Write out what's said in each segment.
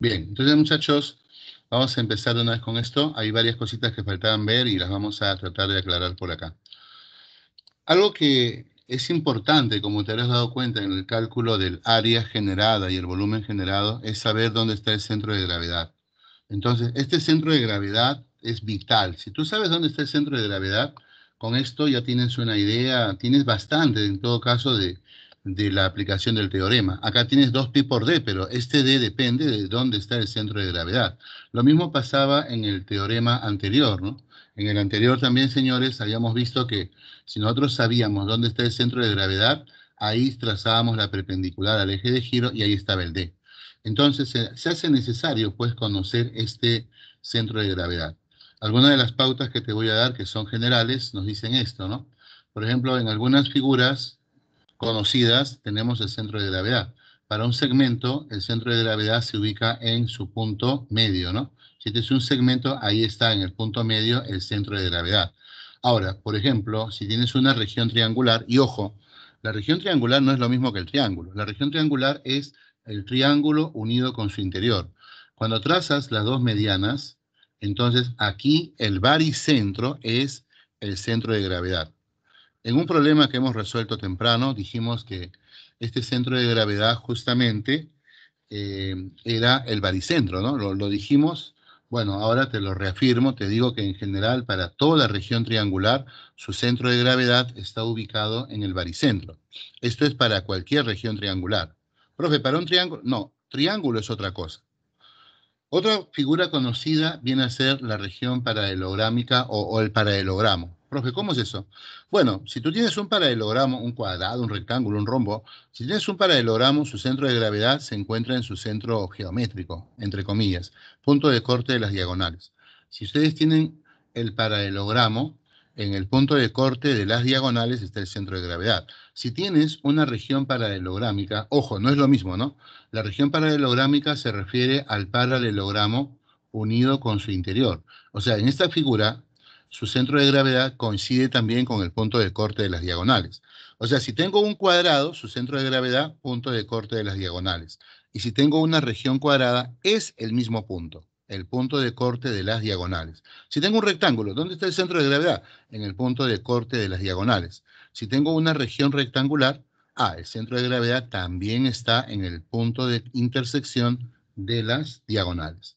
Bien, entonces muchachos, vamos a empezar de una vez con esto. Hay varias cositas que faltaban ver y las vamos a tratar de aclarar por acá. Algo que es importante, como te habrás dado cuenta en el cálculo del área generada y el volumen generado, es saber dónde está el centro de gravedad. Entonces, este centro de gravedad es vital. Si tú sabes dónde está el centro de gravedad, con esto ya tienes una idea, tienes bastante en todo caso de de la aplicación del teorema. Acá tienes dos pi por d, pero este d depende de dónde está el centro de gravedad. Lo mismo pasaba en el teorema anterior, ¿no? En el anterior también, señores, habíamos visto que si nosotros sabíamos dónde está el centro de gravedad, ahí trazábamos la perpendicular al eje de giro y ahí estaba el d. Entonces, se, hace necesario, pues, conocer este centro de gravedad. Algunas de las pautas que te voy a dar, que son generales, nos dicen esto, ¿no? Por ejemplo, en algunas figuras conocidas, tenemos el centro de gravedad. Para un segmento, el centro de gravedad se ubica en su punto medio, ¿no? Si tienes este es un segmento, ahí está en el punto medio el centro de gravedad. Ahora, por ejemplo, si tienes una región triangular, y ojo, la región triangular no es lo mismo que el triángulo. La región triangular es el triángulo unido con su interior. Cuando trazas las dos medianas, entonces aquí el baricentro es el centro de gravedad. En un problema que hemos resuelto temprano, dijimos que este centro de gravedad justamente eh, era el baricentro, ¿no? Lo, dijimos, bueno, ahora te lo reafirmo, te digo que en general para toda la región triangular su centro de gravedad está ubicado en el baricentro. Esto es para cualquier región triangular. Profe, para un triángulo, no, triángulo es otra cosa. Otra figura conocida viene a ser la región paralelográmica o el paralelogramo. Profe, ¿cómo es eso? Bueno, si tú tienes un paralelogramo, un cuadrado, un rectángulo, un rombo, si tienes un paralelogramo, su centro de gravedad se encuentra en su centro geométrico, entre comillas, punto de corte de las diagonales. Si ustedes tienen el paralelogramo, en el punto de corte de las diagonales está el centro de gravedad. Si tienes una región paralelográmica, ojo, no es lo mismo, ¿no? La región paralelográmica se refiere al paralelogramo unido con su interior. O sea, en esta figura su centro de gravedad coincide también con el punto de corte de las diagonales. O sea, si tengo un cuadrado, su centro de gravedad, punto de corte de las diagonales. Y si tengo una región cuadrada, es el mismo punto, el punto de corte de las diagonales. Si tengo un rectángulo, ¿dónde está el centro de gravedad? En el punto de corte de las diagonales. Si tengo una región rectangular, ah, el centro de gravedad también está en el punto de intersección de las diagonales.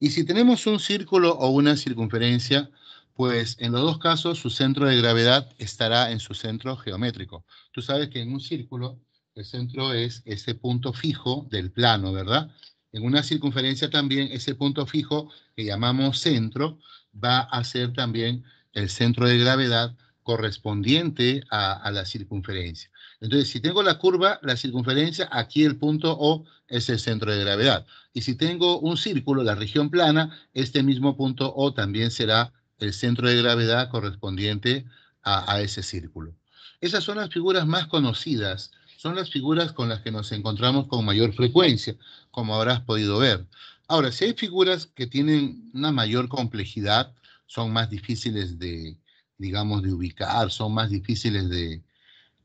Y si tenemos un círculo o una circunferencia, pues en los dos casos su centro de gravedad estará en su centro geométrico. Tú sabes que en un círculo el centro es ese punto fijo del plano, ¿verdad? En una circunferencia también ese punto fijo que llamamos centro va a ser también el centro de gravedad correspondiente a, la circunferencia. Entonces, si tengo la curva, la circunferencia, aquí el punto O es el centro de gravedad. Y si tengo un círculo, la región plana, este mismo punto O también será el centro de gravedad correspondiente a, ese círculo. Esas son las figuras más conocidas, son las figuras con las que nos encontramos con mayor frecuencia, como habrás podido ver. Ahora, si hay figuras que tienen una mayor complejidad, son más difíciles de, digamos, de ubicar, son más difíciles de,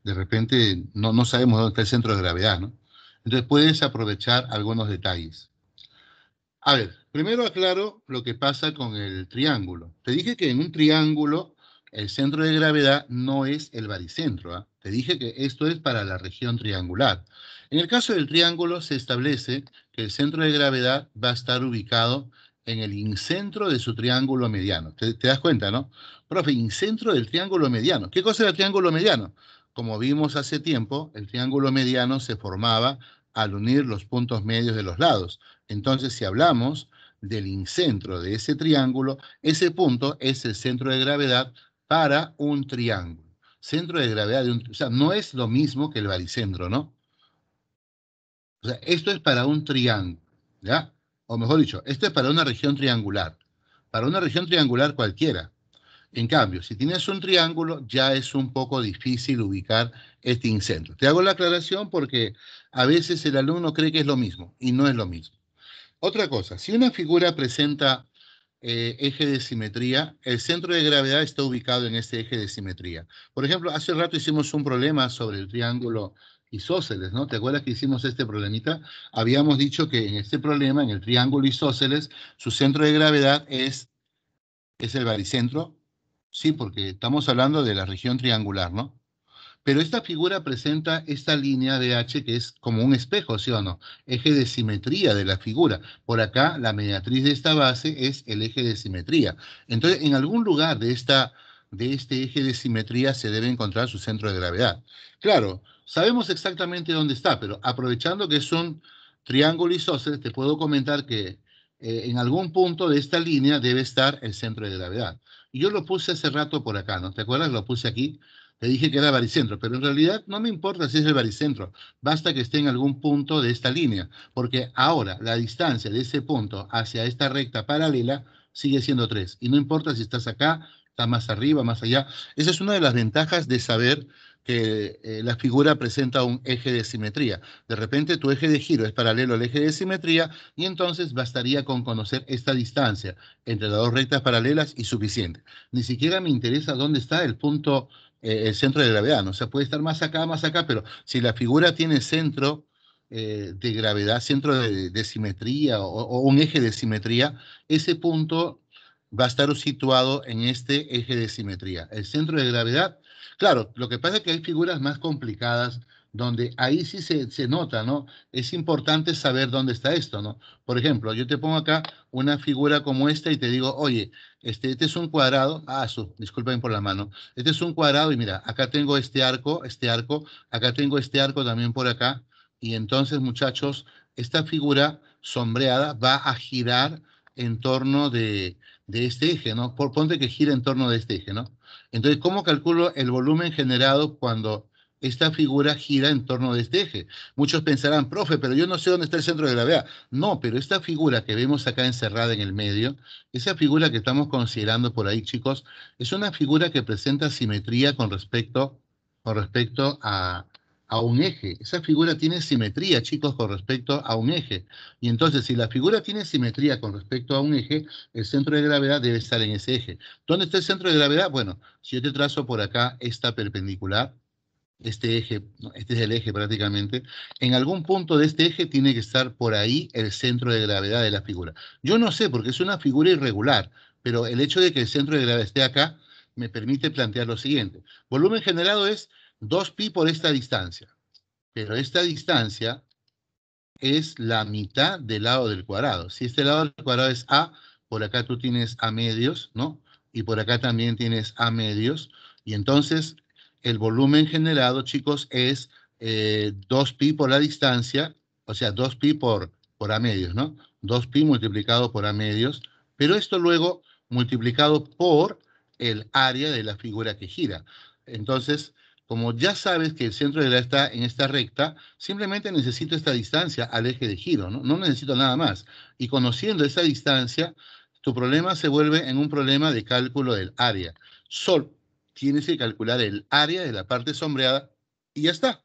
de repente, no, no sabemos dónde está el centro de gravedad, ¿no? Entonces puedes aprovechar algunos detalles. A ver, Primero aclaro lo que pasa con el triángulo. Te dije que en un triángulo el centro de gravedad no es el baricentro. ¿ah? Te dije que esto es para la región triangular. En el caso del triángulo se establece que el centro de gravedad va a estar ubicado en el incentro de su triángulo mediano. ¿Te, das cuenta, no? Profe, incentro del triángulo mediano. ¿Qué cosa era el triángulo mediano? Como vimos hace tiempo, el triángulo mediano se formaba al unir los puntos medios de los lados. Entonces, si hablamos del incentro de ese triángulo, ese punto es el centro de gravedad para un triángulo. Centro de gravedad de un, o sea, no es lo mismo que el baricentro, ¿no? O sea, esto es para un triángulo, ¿ya? O mejor dicho, esto es para una región triangular, para una región triangular cualquiera. En cambio, si tienes un triángulo, ya es un poco difícil ubicar este incentro. Te hago la aclaración porque a veces el alumno cree que es lo mismo y no es lo mismo. Otra cosa, si una figura presenta eh, eje de simetría, el centro de gravedad está ubicado en este eje de simetría. Por ejemplo, hace rato hicimos un problema sobre el triángulo isósceles, ¿no? ¿Te acuerdas que hicimos este problemita? Habíamos dicho que en este problema, en el triángulo isósceles, su centro de gravedad es, es el baricentro. Sí, porque estamos hablando de la región triangular, ¿no? Pero esta figura presenta esta línea de H que es como un espejo, ¿sí o no? Eje de simetría de la figura. Por acá, la mediatriz de esta base es el eje de simetría. Entonces, en algún lugar de, esta, de este eje de simetría se debe encontrar su centro de gravedad. Claro, sabemos exactamente dónde está, pero aprovechando que es un triángulo isósceles, te puedo comentar que eh, en algún punto de esta línea debe estar el centro de gravedad. yo lo puse hace rato por acá, ¿no? ¿Te acuerdas? Lo puse aquí te dije que era baricentro, pero en realidad no me importa si es el baricentro, basta que esté en algún punto de esta línea, porque ahora la distancia de ese punto hacia esta recta paralela sigue siendo 3, y no importa si estás acá, está más arriba, más allá. Esa es una de las ventajas de saber que eh, la figura presenta un eje de simetría. De repente tu eje de giro es paralelo al eje de simetría y entonces bastaría con conocer esta distancia entre las dos rectas paralelas y suficiente. Ni siquiera me interesa dónde está el punto eh, el centro de gravedad, ¿no? O sea, puede estar más acá, más acá, pero si la figura tiene centro eh, de gravedad, centro de, simetría o, un eje de simetría, ese punto va a estar situado en este eje de simetría. El centro de gravedad, claro, lo que pasa es que hay figuras más complicadas donde ahí sí se, se, nota, ¿no? Es importante saber dónde está esto, ¿no? Por ejemplo, yo te pongo acá una figura como esta y te digo, oye, este, este es un cuadrado, ah, su, disculpen por la mano, este es un cuadrado y mira, acá tengo este arco, este arco, acá tengo este arco también por acá, y entonces, muchachos, esta figura sombreada va a girar en torno de, este eje, ¿no? Por, ponte que gira en torno de este eje, ¿no? Entonces, ¿cómo calculo el volumen generado cuando esta figura gira en torno de este eje. Muchos pensarán, profe, pero yo no sé dónde está el centro de gravedad. No, pero esta figura que vemos acá encerrada en el medio, esa figura que estamos considerando por ahí, chicos, es una figura que presenta simetría con respecto, con respecto a, a un eje. Esa figura tiene simetría, chicos, con respecto a un eje. Y entonces, si la figura tiene simetría con respecto a un eje, el centro de gravedad debe estar en ese eje. ¿Dónde está el centro de gravedad? Bueno, si yo te trazo por acá esta perpendicular, este eje, este es el eje prácticamente, en algún punto de este eje tiene que estar por ahí el centro de gravedad de la figura. Yo no sé, porque es una figura irregular, pero el hecho de que el centro de gravedad esté acá me permite plantear lo siguiente. Volumen generado es 2pi por esta distancia, pero esta distancia es la mitad del lado del cuadrado. Si este lado del cuadrado es a, por acá tú tienes a medios, ¿no? Y por acá también tienes a medios, y entonces el volumen generado, chicos, es 2pi eh, por la distancia, o sea, 2pi por, por A medios, ¿no? 2pi multiplicado por A medios, pero esto luego multiplicado por el área de la figura que gira. Entonces, como ya sabes que el centro de la está en esta recta, simplemente necesito esta distancia al eje de giro, ¿no? No necesito nada más. Y conociendo esa distancia, tu problema se vuelve en un problema de cálculo del área. Sol, tienes que calcular el área de la parte sombreada y ya está.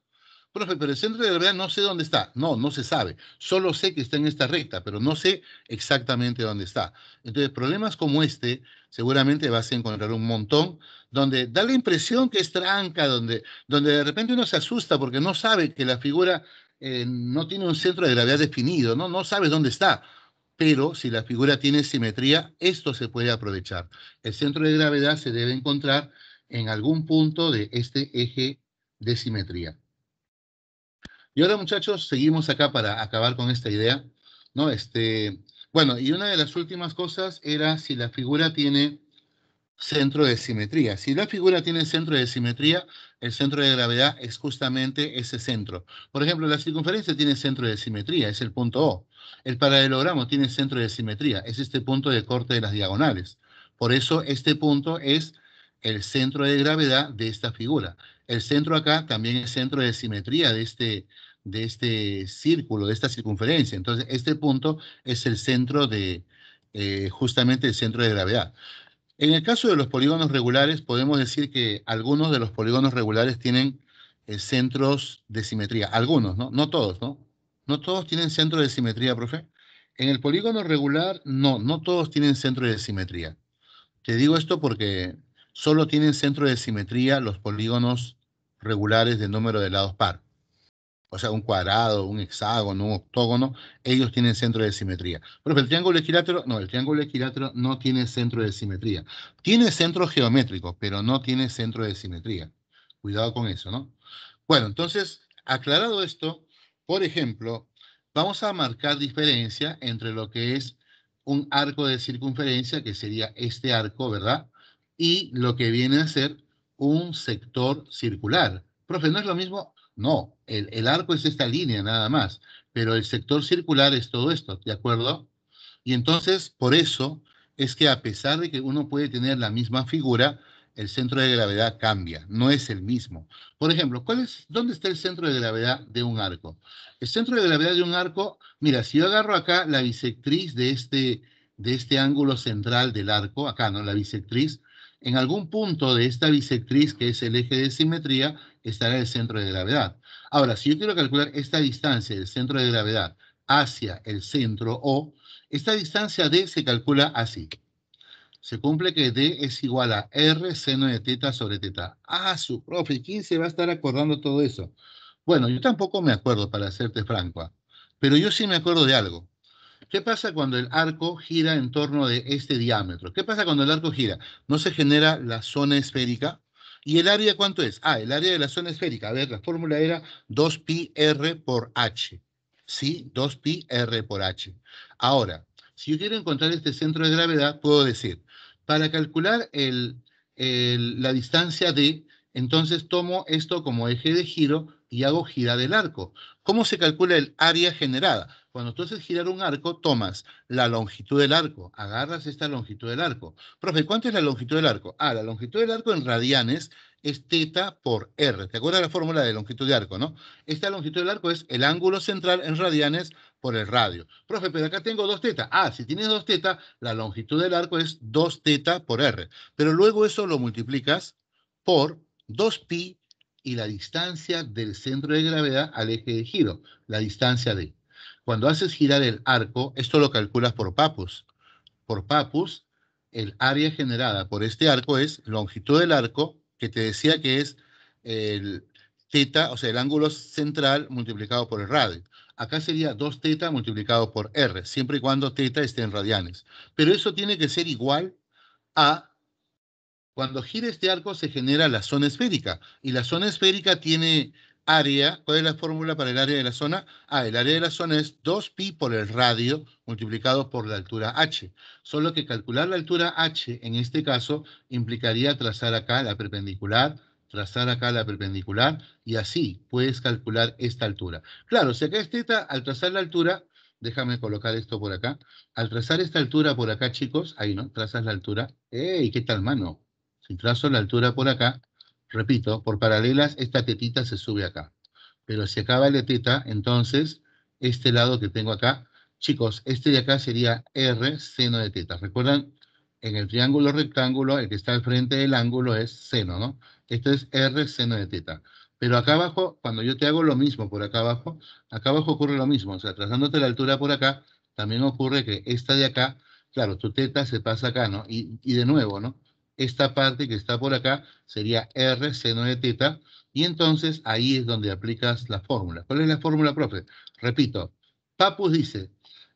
Profe, pero el centro de gravedad no sé dónde está. No, no se sabe. Solo sé que está en esta recta, pero no sé exactamente dónde está. Entonces, problemas como este, seguramente vas a encontrar un montón, donde da la impresión que es tranca, donde, donde de repente uno se asusta porque no sabe que la figura eh, no tiene un centro de gravedad definido, ¿no? No sabe dónde está pero si la figura tiene simetría, esto se puede aprovechar. El centro de gravedad se debe encontrar en algún punto de este eje de simetría. Y ahora, muchachos, seguimos acá para acabar con esta idea, ¿no? Este, bueno, y una de las últimas cosas era si la figura tiene centro de simetría. Si la figura tiene centro de simetría, el centro de gravedad es justamente ese centro. Por ejemplo, la circunferencia tiene centro de simetría, es el punto O. El paralelogramo tiene centro de simetría, es este punto de corte de las diagonales. Por eso este punto es el centro de gravedad de esta figura. El centro acá también es centro de simetría de este, de este círculo, de esta circunferencia. Entonces, este punto es el centro de, eh, justamente el centro de gravedad. En el caso de los polígonos regulares, podemos decir que algunos de los polígonos regulares tienen eh, centros de simetría. Algunos, ¿no? No todos, ¿no? No todos tienen centro de simetría, profe. En el polígono regular, no, no todos tienen centro de simetría. Te digo esto porque solo tienen centro de simetría los polígonos regulares de número de lados par. O sea, un cuadrado, un hexágono, un octógono, ellos tienen centro de simetría. Pero el triángulo equilátero, no, el triángulo equilátero no tiene centro de simetría. Tiene centro geométrico, pero no tiene centro de simetría. Cuidado con eso, ¿no? Bueno, entonces, aclarado esto, por ejemplo, vamos a marcar diferencia entre lo que es un arco de circunferencia, que sería este arco, ¿verdad? y lo que viene a ser un sector circular. Profe, ¿no es lo mismo? No, el, el arco es esta línea nada más, pero el sector circular es todo esto, ¿de acuerdo? Y entonces, por eso es que a pesar de que uno puede tener la misma figura, el centro de gravedad cambia, no es el mismo. Por ejemplo, ¿cuál es, ¿dónde está el centro de gravedad de un arco? El centro de gravedad de un arco, mira, si yo agarro acá la bisectriz de este, de este ángulo central del arco, acá, ¿no? La bisectriz, en algún punto de esta bisectriz, que es el eje de simetría, estará el centro de gravedad. Ahora, si yo quiero calcular esta distancia del centro de gravedad hacia el centro O, esta distancia D se calcula así. Se cumple que D es igual a R seno de teta sobre teta. Ah, su profe, ¿quién se va a estar acordando todo eso? Bueno, yo tampoco me acuerdo, para serte franco, pero yo sí me acuerdo de algo. ¿Qué pasa cuando el arco gira en torno de este diámetro? ¿Qué pasa cuando el arco gira? ¿No se genera la zona esférica? ¿Y el área cuánto es? Ah, el área de la zona esférica. A ver, la fórmula era 2πr por h. ¿Sí? 2πr por h. Ahora, si yo quiero encontrar este centro de gravedad, puedo decir, para calcular la distancia d, entonces tomo esto como eje de giro y hago gira del arco. ¿Cómo se calcula el área generada? Cuando tú haces girar un arco, tomas la longitud del arco, agarras esta longitud del arco. Profe, ¿cuánto es la longitud del arco? Ah, la longitud del arco en radianes es teta por r. ¿Te acuerdas la fórmula de longitud de arco, no? Esta longitud del arco es el ángulo central en radianes por el radio. Profe, pero acá tengo dos teta. Ah, si tienes dos teta, la longitud del arco es 2 teta por r. Pero luego eso lo multiplicas por 2pi y la distancia del centro de gravedad al eje de giro, la distancia de cuando haces girar el arco, esto lo calculas por papus. Por papus, el área generada por este arco es longitud del arco, que te decía que es el theta, o sea, el ángulo central multiplicado por el radio. Acá sería 2 theta multiplicado por r, siempre y cuando theta esté en radianes. Pero eso tiene que ser igual a cuando gira este arco se genera la zona esférica y la zona esférica tiene área, ¿cuál es la fórmula para el área de la zona? Ah, el área de la zona es 2pi por el radio multiplicado por la altura h. Solo que calcular la altura h en este caso implicaría trazar acá la perpendicular, trazar acá la perpendicular y así puedes calcular esta altura. Claro, si acá es teta, al trazar la altura, déjame colocar esto por acá. Al trazar esta altura por acá, chicos, ahí, ¿no? Trazas la altura. ¡Ey! ¿Qué tal, mano? Si trazo la altura por acá, repito, por paralelas, esta tetita se sube acá. Pero si acaba la teta, entonces este lado que tengo acá, chicos, este de acá sería R seno de teta. ¿Recuerdan? En el triángulo rectángulo, el que está al frente del ángulo es seno, ¿no? Esto es R seno de teta. Pero acá abajo, cuando yo te hago lo mismo por acá abajo, acá abajo ocurre lo mismo. O sea, trazándote la altura por acá, también ocurre que esta de acá, claro, tu teta se pasa acá, ¿no? y de nuevo, ¿no? esta parte que está por acá sería R seno de teta, y entonces ahí es donde aplicas la fórmula. ¿Cuál es la fórmula, profe? Repito, Papus dice,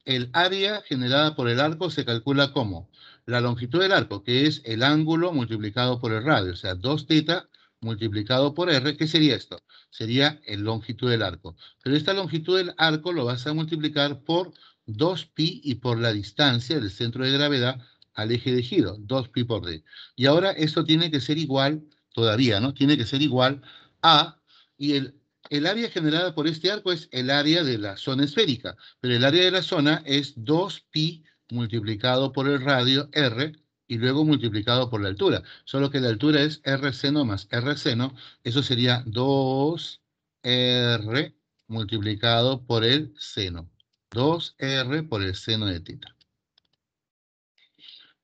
el área generada por el arco se calcula como la longitud del arco, que es el ángulo multiplicado por el radio, o sea, 2 teta multiplicado por R, ¿qué sería esto? Sería el longitud del arco. Pero esta longitud del arco lo vas a multiplicar por 2pi y por la distancia del centro de gravedad al eje de giro, 2 pi por d. Y ahora esto tiene que ser igual, todavía, ¿no? Tiene que ser igual a, y el, el área generada por este arco es el área de la zona esférica, pero el área de la zona es 2 pi multiplicado por el radio r, y luego multiplicado por la altura. Solo que la altura es r seno más r seno, eso sería 2r multiplicado por el seno. 2r por el seno de teta.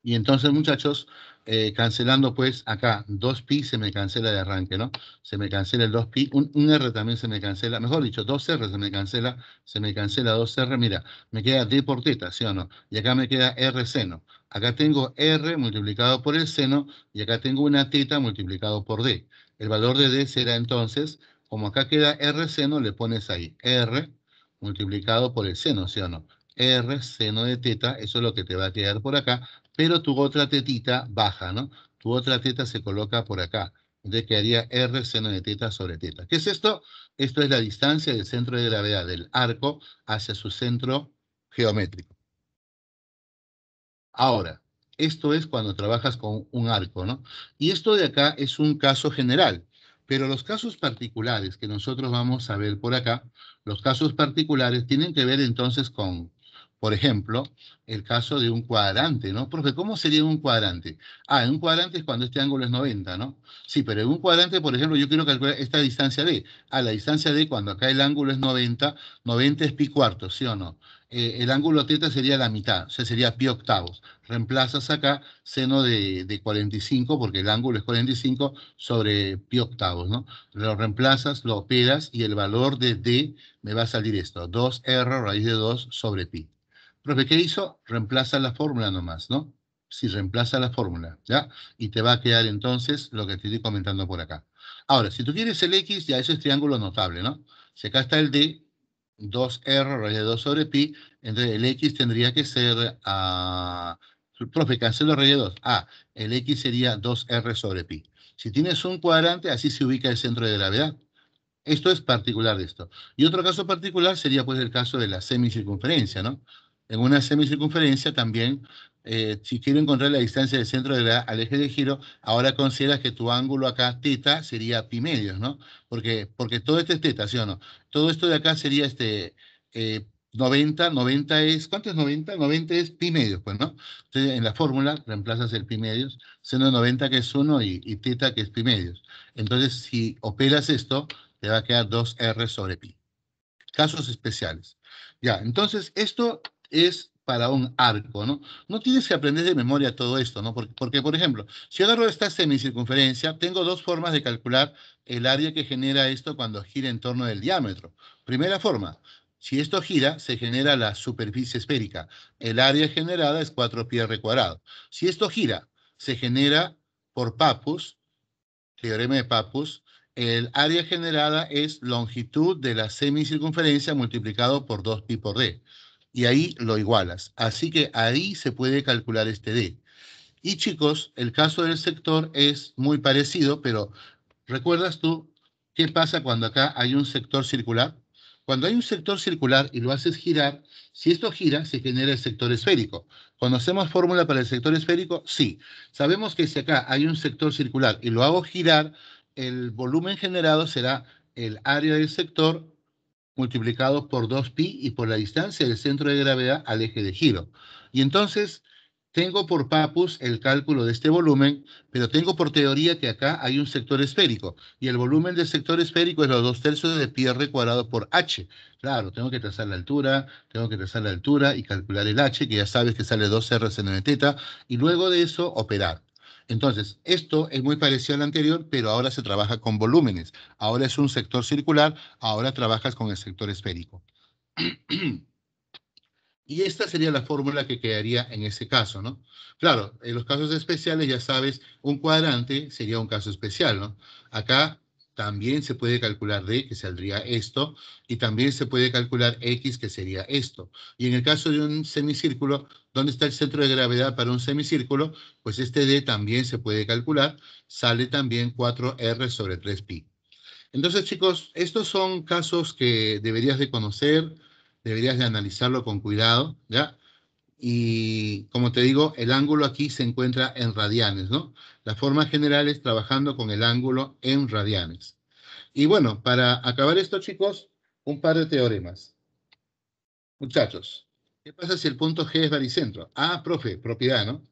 Y entonces, muchachos, eh, cancelando pues acá, 2pi se me cancela de arranque, ¿no? Se me cancela el 2pi, un, un, R también se me cancela, mejor dicho, 2R se me cancela, se me cancela 2R, mira, me queda D por teta, ¿sí o no? Y acá me queda R seno. Acá tengo R multiplicado por el seno y acá tengo una teta multiplicado por D. El valor de D será entonces, como acá queda R seno, le pones ahí R multiplicado por el seno, ¿sí o no? R seno de teta, eso es lo que te va a quedar por acá, pero tu otra tetita baja, ¿no? Tu otra teta se coloca por acá. Entonces quedaría R seno de teta sobre teta. ¿Qué es esto? Esto es la distancia del centro de gravedad del arco hacia su centro geométrico. Ahora, esto es cuando trabajas con un arco, ¿no? Y esto de acá es un caso general, pero los casos particulares que nosotros vamos a ver por acá, los casos particulares tienen que ver entonces con por ejemplo, el caso de un cuadrante, ¿no? Profe, ¿cómo sería un cuadrante? Ah, un cuadrante es cuando este ángulo es 90, ¿no? Sí, pero en un cuadrante, por ejemplo, yo quiero calcular esta distancia D. Ah, la distancia D, cuando acá el ángulo es 90, 90 es pi cuarto, ¿sí o no? Eh, el ángulo teta sería la mitad, o sea, sería pi octavos. Reemplazas acá seno de, de 45, porque el ángulo es 45, sobre pi octavos, ¿no? Lo reemplazas, lo operas y el valor de D me va a salir esto, 2R raíz de 2 sobre pi. Profe, ¿qué hizo? Reemplaza la fórmula nomás, ¿no? Si reemplaza la fórmula, ¿ya? Y te va a quedar entonces lo que te estoy comentando por acá. Ahora, si tú quieres el X, ya eso es triángulo notable, ¿no? Si acá está el D, 2R raíz de 2 sobre pi, entonces el X tendría que ser, a ah, profe, cancelo raíz de 2. Ah, el X sería 2R sobre pi. Si tienes un cuadrante, así se ubica el centro de gravedad. Esto es particular de esto. Y otro caso particular sería pues el caso de la semicircunferencia, ¿no? en una semicircunferencia también, eh, si quiero encontrar la distancia del centro de la, al eje de giro, ahora consideras que tu ángulo acá, teta, sería pi medios, ¿no? Porque, porque todo esto es teta, ¿sí o no? Todo esto de acá sería este... 90, eh, 90 es, ¿cuánto es 90? 90 es pi medios, pues, ¿no? Entonces, en la fórmula reemplazas el pi medios, siendo 90 que es 1 y, y, teta que es pi medios. Entonces, si operas esto, te va a quedar 2R sobre pi. Casos especiales. Ya, entonces, esto es para un arco, ¿no? No tienes que aprender de memoria todo esto, ¿no? Porque, por ejemplo, si yo agarro esta semicircunferencia, tengo dos formas de calcular el área que genera esto cuando gira en torno del diámetro. Primera forma, si esto gira, se genera la superficie esférica. El área generada es 4pi r cuadrado. Si esto gira, se genera por papus, teorema de papus, el área generada es longitud de la semicircunferencia multiplicado por 2pi por d y ahí lo igualas. Así que ahí se puede calcular este D. Y chicos, el caso del sector es muy parecido, pero ¿recuerdas tú qué pasa cuando acá hay un sector circular? Cuando hay un sector circular y lo haces girar, si esto gira, se genera el sector esférico. ¿Conocemos fórmula para el sector esférico? Sí. Sabemos que si acá hay un sector circular y lo hago girar, el volumen generado será el área del sector multiplicados por 2pi y por la distancia del centro de gravedad al eje de giro. Y entonces tengo por papus el cálculo de este volumen, pero tengo por teoría que acá hay un sector esférico, y el volumen del sector esférico es los dos tercios de pi r cuadrado por h. Claro, tengo que trazar la altura, tengo que trazar la altura y calcular el h, que ya sabes que sale 2r seno teta, y luego de eso operar. Entonces, esto es muy parecido al anterior, pero ahora se trabaja con volúmenes. Ahora es un sector circular, ahora trabajas con el sector esférico. Y esta sería la fórmula que quedaría en ese caso, ¿no? Claro, en los casos especiales, ya sabes, un cuadrante sería un caso especial, ¿no? Acá también se puede calcular D, que saldría esto, y también se puede calcular X, que sería esto. Y en el caso de un semicírculo, ¿dónde está el centro de gravedad para un semicírculo? Pues este D también se puede calcular, sale también 4R sobre 3pi. Entonces, chicos, estos son casos que deberías de conocer, deberías de analizarlo con cuidado, ¿ya? Y como te digo, el ángulo aquí se encuentra en radianes, ¿no? La forma general es trabajando con el ángulo en radianes. Y bueno, para acabar esto, chicos, un par de teoremas. Muchachos, ¿qué pasa si el punto G es baricentro? Ah, profe, propiedad, ¿no?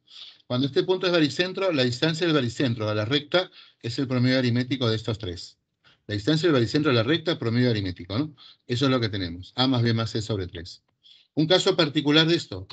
Cuando este punto es baricentro, la distancia del baricentro a la recta es el promedio aritmético de estos tres. La distancia del baricentro a la recta, promedio aritmético, ¿no? Eso es lo que tenemos. A más B más C sobre 3. Un caso particular de esto.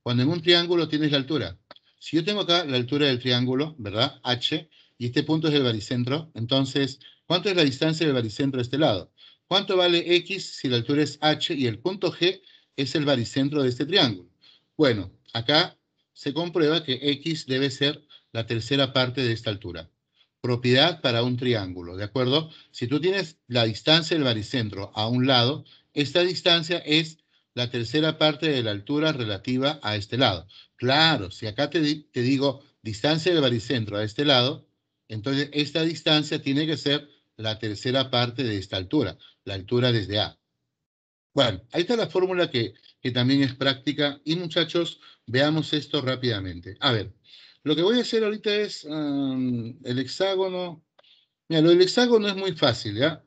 Cuando en un triángulo tienes la altura, si yo tengo acá la altura del triángulo, ¿verdad? H, y este punto es el baricentro, entonces, ¿cuánto es la distancia del baricentro a este lado? ¿Cuánto vale X si la altura es H y el punto G es el baricentro de este triángulo? Bueno, acá se comprueba que X debe ser la tercera parte de esta altura. Propiedad para un triángulo, ¿de acuerdo? Si tú tienes la distancia del baricentro a un lado, esta distancia es la tercera parte de la altura relativa a este lado. Claro, si acá te, digo distancia del baricentro a este lado, entonces esta distancia tiene que ser la tercera parte de esta altura, la altura desde A. Bueno, ahí está la fórmula que, también es práctica. Y muchachos, veamos esto rápidamente. A ver, lo que voy a hacer ahorita es el hexágono. Mira, lo del hexágono es muy fácil, ¿ya?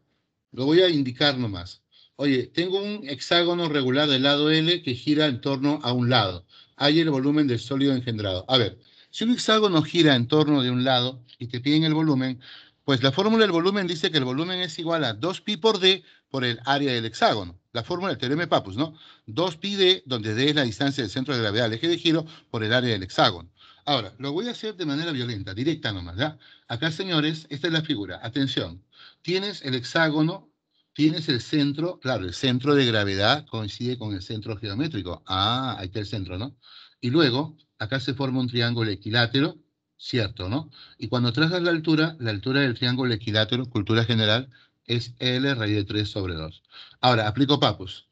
Lo voy a indicar nomás. Oye, tengo un hexágono regular del lado L que gira en torno a un lado hay el volumen del sólido engendrado. A ver, si un hexágono gira en torno de un lado y te piden el volumen, pues la fórmula del volumen dice que el volumen es igual a 2pi por d por el área del hexágono. La fórmula del teorema de Papus, ¿no? 2pi d, donde d es la distancia del centro de gravedad al eje de giro, por el área del hexágono. Ahora, lo voy a hacer de manera violenta, directa nomás, ¿ya? Acá, señores, esta es la figura. Atención. Tienes el hexágono tienes el centro, claro, el centro de gravedad coincide con el centro geométrico. Ah, ahí está el centro, ¿no? Y luego, acá se forma un triángulo equilátero, cierto, ¿no? Y cuando trazas la altura, la altura del triángulo equilátero, cultura general, es L raíz de 3 sobre 2. Ahora, aplico Papus.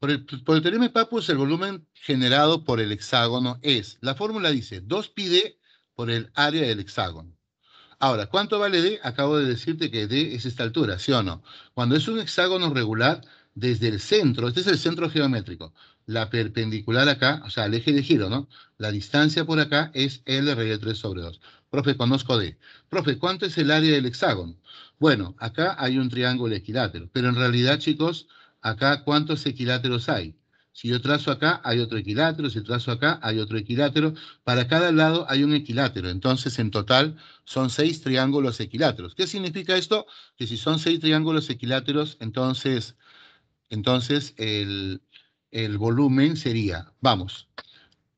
Por el, teorema de Papus, el volumen generado por el hexágono es, la fórmula dice 2 pi d por el área del hexágono. Ahora, ¿cuánto vale D? Acabo de decirte que D es esta altura, ¿sí o no? Cuando es un hexágono regular, desde el centro, este es el centro geométrico, la perpendicular acá, o sea, el eje de giro, ¿no? La distancia por acá es L raíz de 3 sobre 2. Profe, conozco D. Profe, ¿cuánto es el área del hexágono? Bueno, acá hay un triángulo equilátero, pero en realidad, chicos, acá, ¿cuántos equiláteros hay? Si yo trazo acá, hay otro equilátero, si trazo acá, hay otro equilátero. Para cada lado hay un equilátero. Entonces, en total, son seis triángulos equiláteros. ¿Qué significa esto? Que si son seis triángulos equiláteros, entonces, entonces el, el volumen sería, vamos,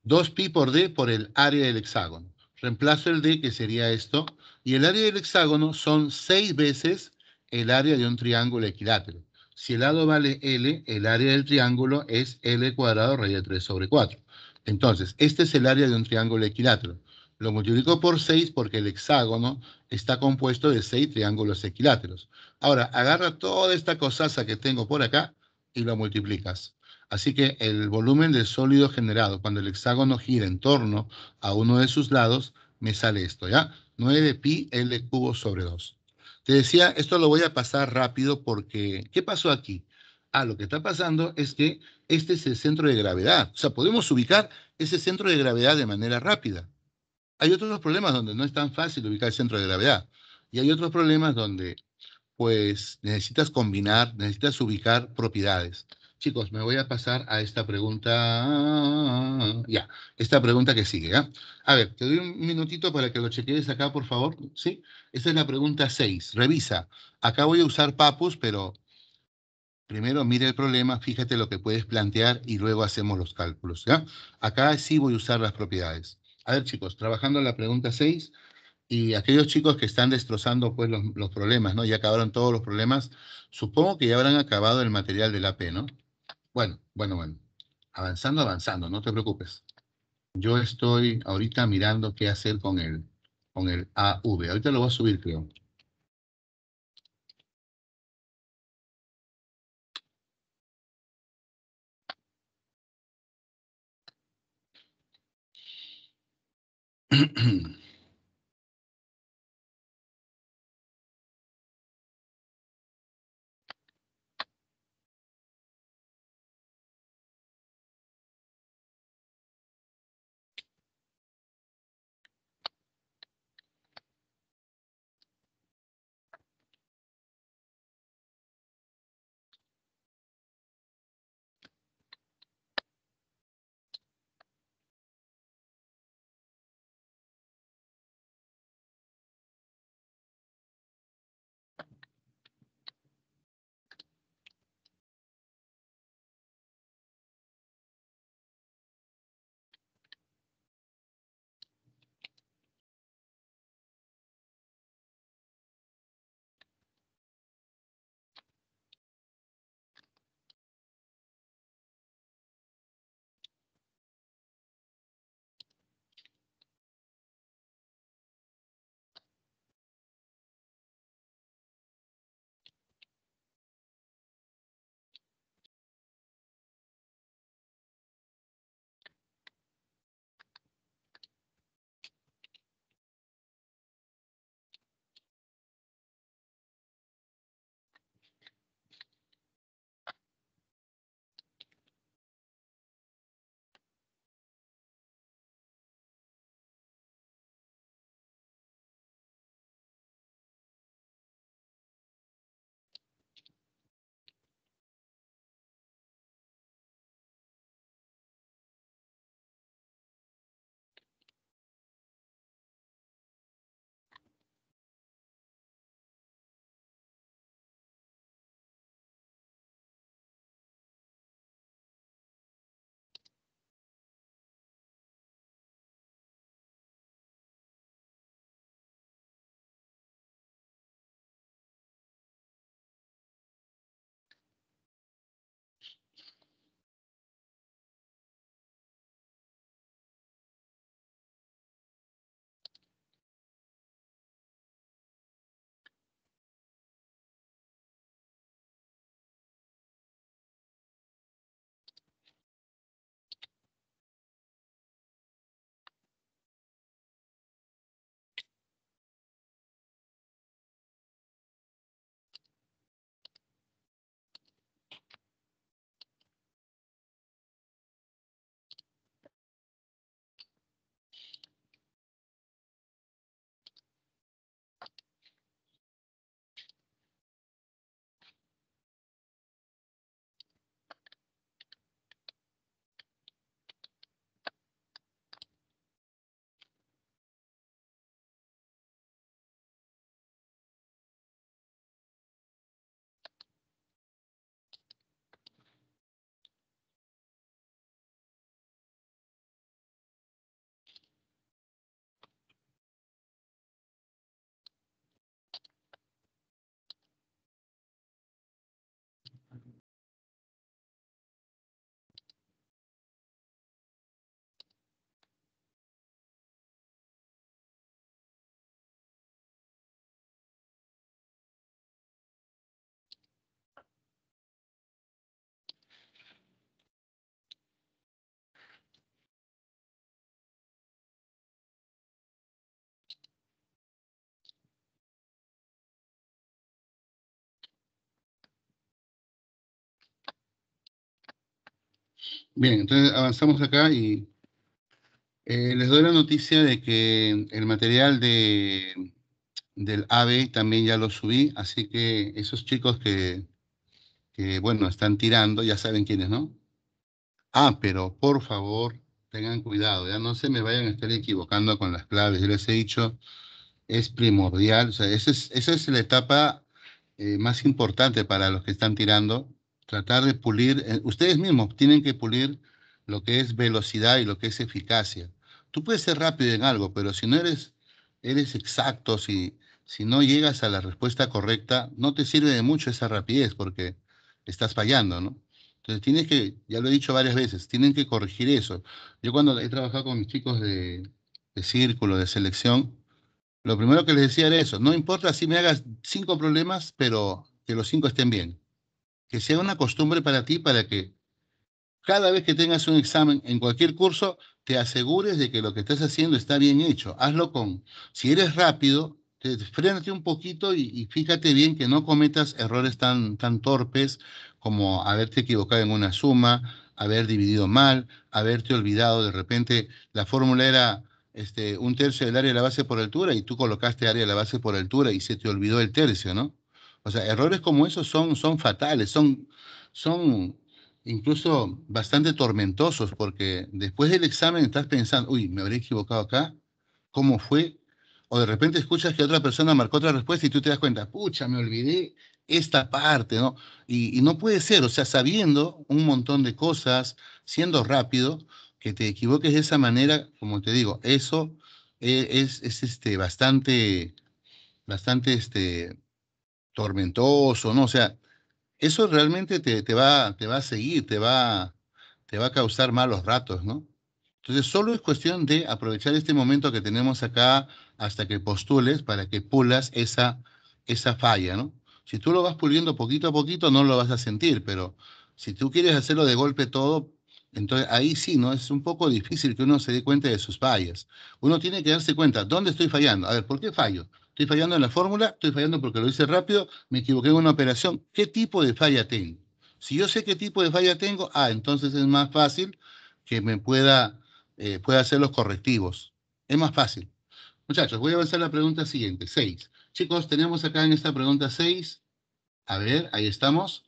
2pi por d por el área del hexágono. Reemplazo el d, que sería esto, y el área del hexágono son seis veces el área de un triángulo equilátero. Si el lado vale L, el área del triángulo es L cuadrado raíz de 3 sobre 4. Entonces, este es el área de un triángulo equilátero. Lo multiplico por 6 porque el hexágono está compuesto de 6 triángulos equiláteros. Ahora, agarra toda esta cosaza que tengo por acá y lo multiplicas. Así que el volumen del sólido generado cuando el hexágono gira en torno a uno de sus lados, me sale esto, ¿ya? 9 pi L cubo sobre 2. Te decía, esto lo voy a pasar rápido porque, ¿qué pasó aquí? Ah, lo que está pasando es que este es el centro de gravedad. O sea, podemos ubicar ese centro de gravedad de manera rápida. Hay otros problemas donde no es tan fácil ubicar el centro de gravedad. Y hay otros problemas donde, pues, necesitas combinar, necesitas ubicar propiedades. Chicos, me voy a pasar a esta pregunta. Ya, esta pregunta que sigue. ¿ya? ¿ah? A ver, te doy un minutito para que lo chequees acá, por favor. ¿Sí? Esta es la pregunta 6. Revisa. Acá voy a usar papus, pero primero mire el problema, fíjate lo que puedes plantear y luego hacemos los cálculos. ¿ya? Acá sí voy a usar las propiedades. A ver, chicos, trabajando en la pregunta 6 y aquellos chicos que están destrozando pues, los, los problemas, ¿no? Ya acabaron todos los problemas. Supongo que ya habrán acabado el material del AP, ¿no? Bueno, bueno, bueno. Avanzando, avanzando, no te preocupes. Yo estoy ahorita mirando qué hacer con el, con el AV. Ahorita lo voy a subir, creo. Bien, entonces avanzamos acá y eh, les doy la noticia de que el material de, del AVE también ya lo subí, así que esos chicos que, bueno, están tirando, ya saben quiénes, ¿no? Ah, pero por favor, tengan cuidado, ya no se me vayan a estar equivocando con las claves, yo les he dicho, es primordial, o sea, esa es, esa es la etapa eh, más importante para los que están tirando, tratar de pulir, eh, ustedes mismos tienen que pulir lo que es velocidad y lo que es eficacia. Tú puedes ser rápido en algo, pero si no eres, eres exacto, si, si no llegas a la respuesta correcta, no te sirve de mucho esa rapidez porque estás fallando, ¿no? Entonces tienes que, ya lo he dicho varias veces, tienen que corregir eso. Yo cuando he trabajado con mis chicos de círculo, de selección, lo primero que les decía era eso, no importa si me hagas cinco problemas, pero que los cinco estén bien que sea una costumbre para ti, para que cada vez que tengas un examen en cualquier curso, te asegures de que lo que estás haciendo está bien hecho. Hazlo con, si eres rápido, te, frénate un poquito y, fíjate bien que no cometas errores tan, tan torpes como haberte equivocado en una suma, haber dividido mal, haberte olvidado de repente, la fórmula era este, un tercio del área de la base por altura y tú colocaste área de la base por altura y se te olvidó el tercio, ¿no? O sea, errores como esos son, son fatales, son, son incluso bastante tormentosos, porque después del examen estás pensando, uy, me habré equivocado acá, ¿cómo fue? O de repente escuchas que otra persona marcó otra respuesta y tú te das cuenta, pucha, me olvidé esta parte, ¿no? Y, no puede ser, o sea, sabiendo un montón de cosas, siendo rápido, que te equivoques de esa manera, como te digo, eso e, es, es este, bastante, bastante este, tormentoso, ¿no? O sea, eso realmente te, te, va, te va a seguir, te va, te va a causar malos ratos, ¿no? Entonces, solo es cuestión de aprovechar este momento que tenemos acá hasta que postules para que pulas esa, esa falla, ¿no? Si tú lo vas puliendo poquito a poquito, no lo vas a sentir, pero si tú quieres hacerlo de golpe todo, entonces ahí sí, ¿no? Es un poco difícil que uno se dé cuenta de sus fallas. Uno tiene que darse cuenta, ¿dónde estoy fallando? A ver, ¿por qué fallo? Estoy fallando en la fórmula, estoy fallando porque lo hice rápido, me equivoqué en una operación. ¿Qué tipo de falla tengo? Si yo sé qué tipo de falla tengo, ah, entonces es más fácil que me pueda, eh, pueda hacer los correctivos. Es más fácil. Muchachos, voy a avanzar la pregunta siguiente, 6. Chicos, tenemos acá en esta pregunta 6. A ver, ahí estamos.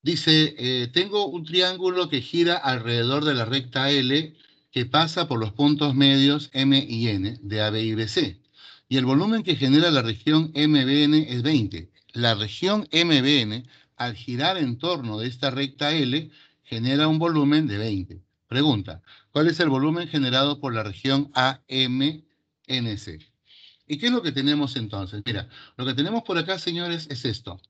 Dice, eh, tengo un triángulo que gira alrededor de la recta L que pasa por los puntos medios M y N de A, B y B, C y el volumen que genera la región MBN es 20. La región MBN, al girar en torno de esta recta L, genera un volumen de 20. Pregunta, ¿cuál es el volumen generado por la región AMNC? ¿Y qué es lo que tenemos entonces? Mira, lo que tenemos por acá, señores, es esto.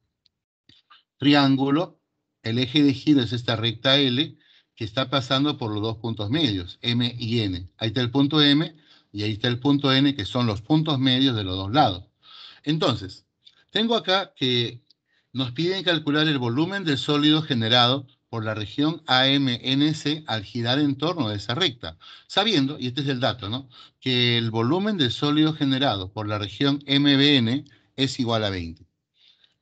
Triángulo, el eje de giro es esta recta L, que está pasando por los dos puntos medios, M y N. Ahí está el punto M, y ahí está el punto N, que son los puntos medios de los dos lados. Entonces, tengo acá que nos piden calcular el volumen del sólido generado por la región AMNC al girar en torno de esa recta, sabiendo, y este es el dato, ¿no? que el volumen del sólido generado por la región MBN es igual a 20.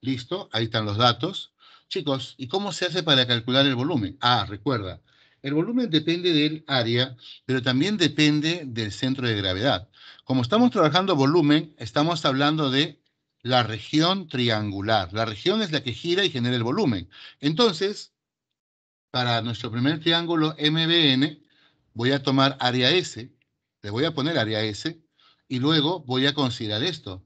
Listo, ahí están los datos. Chicos, ¿y cómo se hace para calcular el volumen? Ah, recuerda, el volumen depende del área, pero también depende del centro de gravedad. Como estamos trabajando volumen, estamos hablando de la región triangular. La región es la que gira y genera el volumen. Entonces, para nuestro primer triángulo MBN, voy a tomar área S, le voy a poner área S, y luego voy a considerar esto.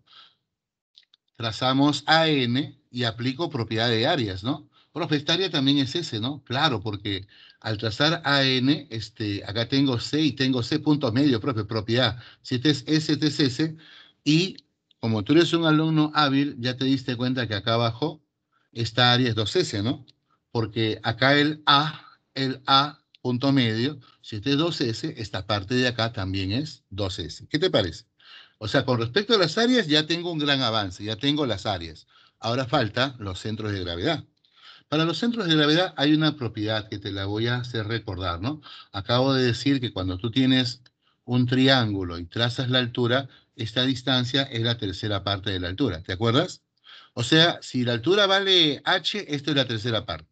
Trazamos AN y aplico propiedad de áreas, ¿no? Profe, esta área también es S, ¿no? Claro, porque al trazar AN, este, acá tengo C y tengo C punto medio propio, propiedad. Si este es S, este es S. Y como tú eres un alumno hábil, ya te diste cuenta que acá abajo esta área es 2S, ¿no? Porque acá el A, el A punto medio, si este es 2S, esta parte de acá también es 2S. ¿Qué te parece? O sea, con respecto a las áreas, ya tengo un gran avance, ya tengo las áreas. Ahora falta los centros de gravedad. Para los centros de gravedad hay una propiedad que te la voy a hacer recordar, ¿no? Acabo de decir que cuando tú tienes un triángulo y trazas la altura, esta distancia es la tercera parte de la altura, ¿te acuerdas? O sea, si la altura vale h, esto es la tercera parte.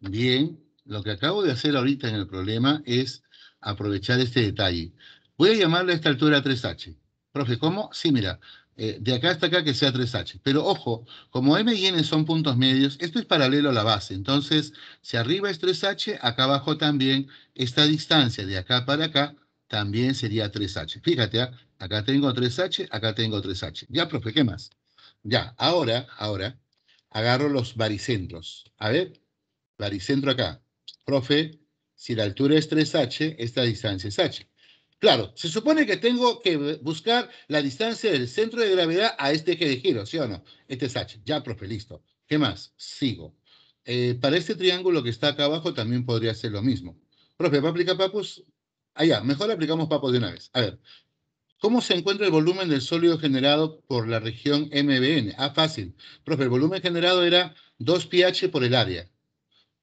Bien, lo que acabo de hacer ahorita en el problema es aprovechar este detalle. Voy a llamarle a esta altura 3h. Profe, ¿cómo? Sí, mira, eh, de acá hasta acá que sea 3H. Pero ojo, como M y N son puntos medios, esto es paralelo a la base. Entonces, si arriba es 3H, acá abajo también, esta distancia de acá para acá también sería 3H. Fíjate, ¿ah? acá tengo 3H, acá tengo 3H. Ya, profe, ¿qué más? Ya, ahora, ahora, agarro los baricentros. A ver, baricentro acá. Profe, si la altura es 3H, esta distancia es H. Claro, se supone que tengo que buscar la distancia del centro de gravedad a este eje de giro, ¿sí o no? Este es H, ya, profe, listo. ¿Qué más? Sigo. Eh, para este triángulo que está acá abajo también podría ser lo mismo. Profe, ¿va a aplicar papus? allá ah, mejor aplicamos PAPUS de una vez. A ver, ¿Cómo se encuentra el volumen del sólido generado por la región MBN? Ah, fácil. Profe, el volumen generado era 2 pH por el área.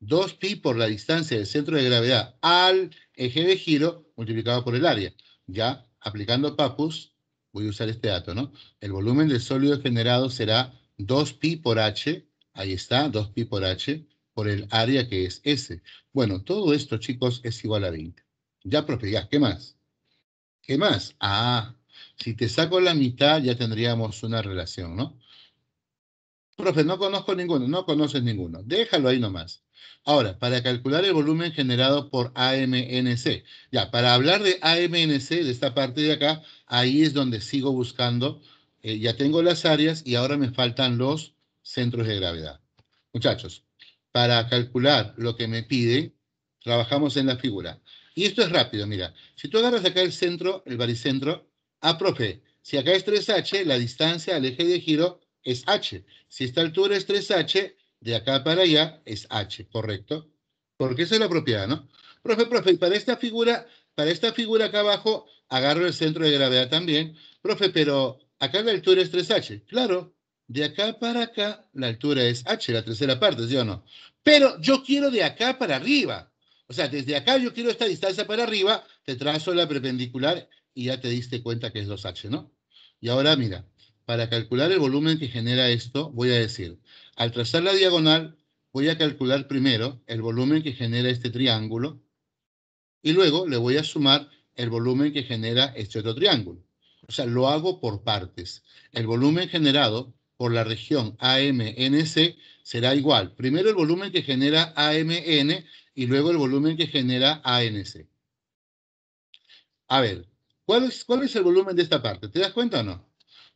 2 pi por la distancia del centro de gravedad al eje de giro multiplicado por el área. Ya aplicando PAPUS, voy a usar este dato, ¿no? El volumen de sólido generado será 2pi por h, ahí está, 2pi por h, por el área que es S. Bueno, todo esto, chicos, es igual a 20. Ya ya, ¿qué más? ¿Qué más? Ah, si te saco la mitad ya tendríamos una relación, ¿no? Profe, no conozco ninguno, no conoces ninguno. Déjalo ahí nomás. Ahora, para calcular el volumen generado por AMNC, ya, para hablar de AMNC, de esta parte de acá, ahí es donde sigo buscando. Eh, ya tengo las áreas y ahora me faltan los centros de gravedad. Muchachos, para calcular lo que me pide, trabajamos en la figura. Y esto es rápido, mira. Si tú agarras acá el centro, el baricentro, A, ah, profe, si acá es 3H, la distancia al eje de giro es H. Si esta altura es 3H, de acá para allá es H, ¿correcto? Porque esa es la propiedad, ¿no? Profe, profe, para esta figura, para esta figura acá abajo, agarro el centro de gravedad también. Profe, pero acá la altura es 3H. Claro, de acá para acá la altura es H, la tercera parte, ¿sí o no? Pero yo quiero de acá para arriba. O sea, desde acá yo quiero esta distancia para arriba, te trazo la perpendicular y ya te diste cuenta que es 2H, ¿no? Y ahora mira, para calcular el volumen que genera esto, voy a decir, al trazar la diagonal, voy a calcular primero el volumen que genera este triángulo y luego le voy a sumar el volumen que genera este otro triángulo. O sea, lo hago por partes. El volumen generado por la región AMNC será igual. Primero el volumen que genera AMN y luego el volumen que genera ANC. A ver, ¿cuál es, cuál es el volumen de esta parte? ¿Te das cuenta o no?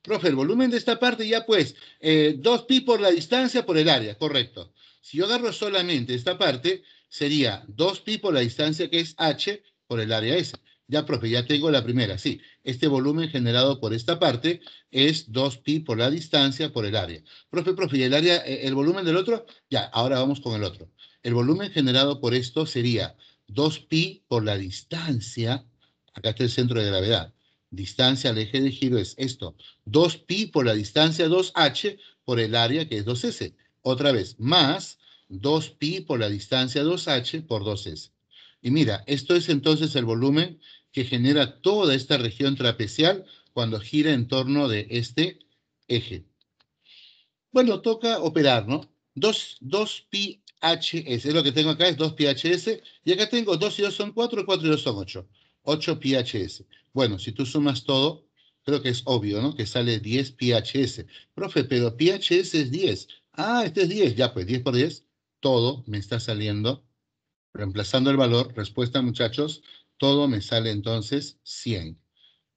Profe, el volumen de esta parte ya pues, 2pi eh, por la distancia por el área, correcto. Si yo agarro solamente esta parte, sería 2pi por la distancia que es h por el área S. Ya, profe, ya tengo la primera, sí. Este volumen generado por esta parte es 2pi por la distancia por el área. Profe, profe, ¿y el área, eh, el volumen del otro? Ya, ahora vamos con el otro. El volumen generado por esto sería 2pi por la distancia, acá está el centro de gravedad, distancia al eje de giro es esto, 2pi por la distancia 2h por el área que es 2s. Otra vez, más 2pi por la distancia 2h por 2s. Y mira, esto es entonces el volumen que genera toda esta región trapecial cuando gira en torno de este eje. Bueno, toca operar, ¿no? 2, 2pi hs, es lo que tengo acá, es 2 phs y acá tengo 2 y 2 son 4, 4 y 2 son 8. 8 PHS. Bueno, si tú sumas todo, creo que es obvio, ¿no? Que sale 10 PHS. Profe, pero PHS es 10. Ah, este es 10. Ya, pues 10 por 10, todo me está saliendo. Reemplazando el valor, respuesta muchachos, todo me sale entonces 100.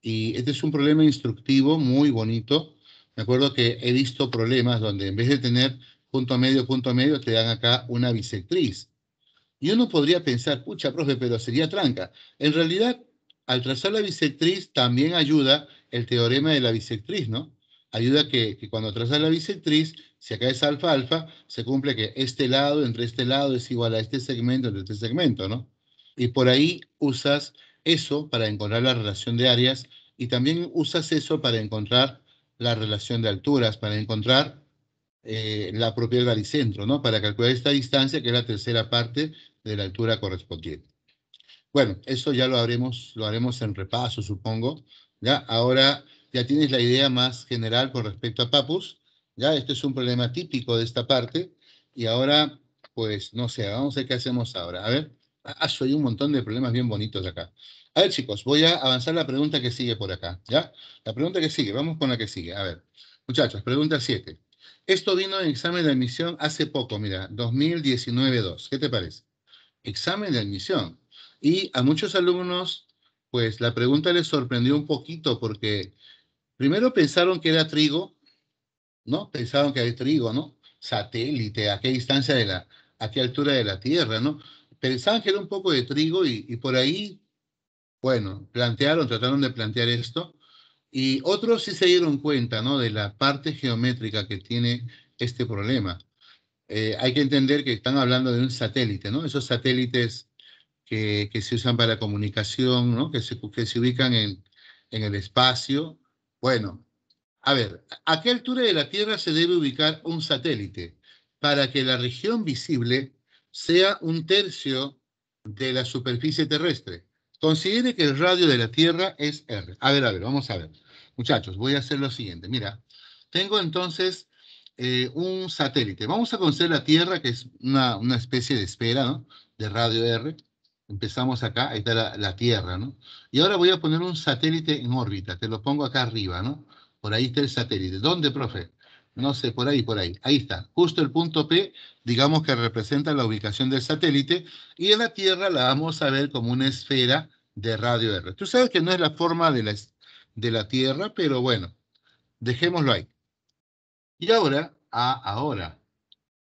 Y este es un problema instructivo muy bonito. Me acuerdo que he visto problemas donde en vez de tener punto medio, punto medio, te dan acá una bisectriz. Y uno podría pensar, pucha, profe, pero sería tranca. En realidad, al trazar la bisectriz también ayuda el teorema de la bisectriz, ¿no? Ayuda que, cuando trazas la bisectriz, si acá es alfa, alfa, se cumple que este lado entre este lado es igual a este segmento entre este segmento, ¿no? Y por ahí usas eso para encontrar la relación de áreas y también usas eso para encontrar la relación de alturas, para encontrar eh, la propiedad del centro ¿no? Para calcular esta distancia, que es la tercera parte de la altura correspondiente. Bueno, eso ya lo haremos, lo haremos en repaso, supongo. ¿ya? Ahora ya tienes la idea más general con respecto a Papus. ¿ya? Este es un problema típico de esta parte. Y ahora, pues, no sé, vamos a ver qué hacemos ahora. A ver, hay ah, soy un montón de problemas bien bonitos acá. A ver, chicos, voy a avanzar la pregunta que sigue por acá. ¿ya? La pregunta que sigue, vamos con la que sigue. A ver, muchachos, pregunta 7. Esto vino en examen de admisión hace poco, mira, 2019-2. ¿Qué te parece? Examen de admisión. Y a muchos alumnos, pues la pregunta les sorprendió un poquito porque primero pensaron que era trigo, ¿no? Pensaron que era trigo, ¿no? Satélite, a qué distancia de la, a qué altura de la Tierra, ¿no? Pensaban que era un poco de trigo y por ahí, bueno, plantearon, trataron de plantear esto y otros sí se dieron cuenta ¿no? de la parte geométrica que tiene este problema. Eh, hay que entender que están hablando de un satélite, ¿no? Esos satélites que, se usan para comunicación, ¿no? Que se, ubican en, en el espacio. Bueno, a ver, ¿a qué altura de la Tierra se debe ubicar un satélite para que la región visible sea un tercio de la superficie terrestre? Considere que el radio de la Tierra es R. A ver, a ver, vamos a ver. Muchachos, voy a hacer lo siguiente. Mira, tengo entonces eh, un satélite. Vamos a conocer la Tierra, que es una, especie de esfera, ¿no? De radio R. Empezamos acá, ahí está la, la, Tierra, ¿no? Y ahora voy a poner un satélite en órbita. Te lo pongo acá arriba, ¿no? Por ahí está el satélite. ¿Dónde, profe? no sé, por ahí, por ahí, ahí está, justo el punto P, digamos que representa la ubicación del satélite, y en la Tierra la vamos a ver como una esfera de radio R. Tú sabes que no es la forma de la, de la Tierra, pero bueno, dejémoslo ahí. Y ahora, a ahora,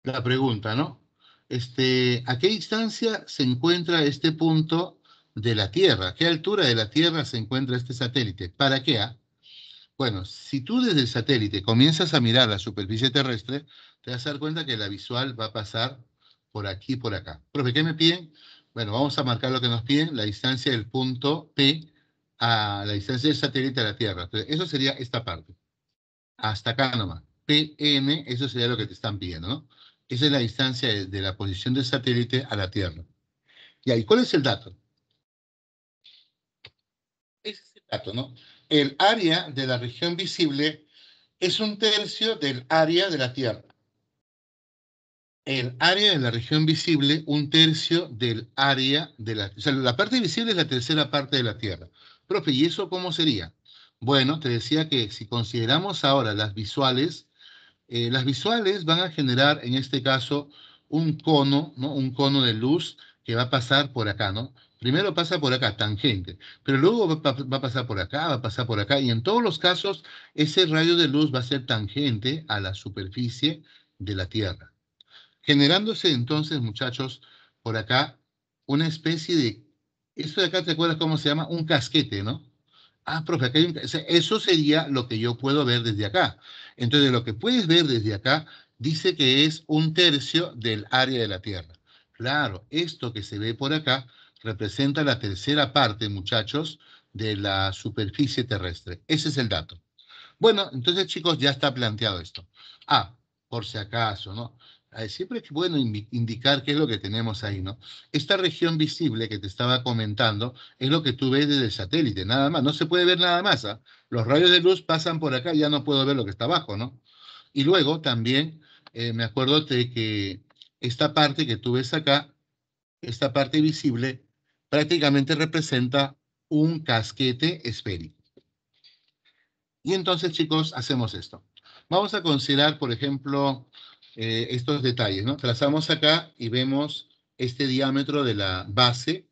la pregunta, ¿no? Este, ¿A qué distancia se encuentra este punto de la Tierra? ¿A qué altura de la Tierra se encuentra este satélite? ¿Para qué? Ah? Bueno, si tú desde el satélite comienzas a mirar la superficie terrestre, te vas a dar cuenta que la visual va a pasar por aquí y por acá. Profe, ¿qué me piden? Bueno, vamos a marcar lo que nos piden, la distancia del punto P a la distancia del satélite a la Tierra. Entonces, eso sería esta parte. Hasta acá nomás. PM, eso sería lo que te están pidiendo, ¿no? Esa es la distancia de, de la posición del satélite a la Tierra. Y ahí, ¿cuál es el dato? Ese es el dato, ¿no? el área de la región visible es un tercio del área de la Tierra. El área de la región visible, un tercio del área de la... O sea, la parte visible es la tercera parte de la Tierra. Profe, ¿y eso cómo sería? Bueno, te decía que si consideramos ahora las visuales, eh, las visuales van a generar, en este caso, un cono, ¿no? Un cono de luz que va a pasar por acá, ¿no? Primero pasa por acá, tangente, pero luego va, a pasar por acá, va a pasar por acá, y en todos los casos ese rayo de luz va a ser tangente a la superficie de la Tierra. Generándose entonces, muchachos, por acá una especie de... Esto de acá, ¿te acuerdas cómo se llama? Un casquete, ¿no? Ah, profe, acá eso sería lo que yo puedo ver desde acá. Entonces, lo que puedes ver desde acá dice que es un tercio del área de la Tierra. Claro, esto que se ve por acá representa la tercera parte, muchachos, de la superficie terrestre. Ese es el dato. Bueno, entonces, chicos, ya está planteado esto. Ah, por si acaso, ¿no? Siempre es bueno indicar qué es lo que tenemos ahí, ¿no? Esta región visible que te estaba comentando es lo que tú ves desde el satélite, nada más. No se puede ver nada más. ¿ah? Los rayos de luz pasan por acá, ya no puedo ver lo que está abajo, ¿no? Y luego también eh, me acuerdo de que esta parte que tú ves acá, esta parte visible, prácticamente representa un casquete esférico. Y entonces, chicos, hacemos esto. Vamos a considerar, por ejemplo, eh, estos detalles. ¿no? Trazamos acá y vemos este diámetro de la base,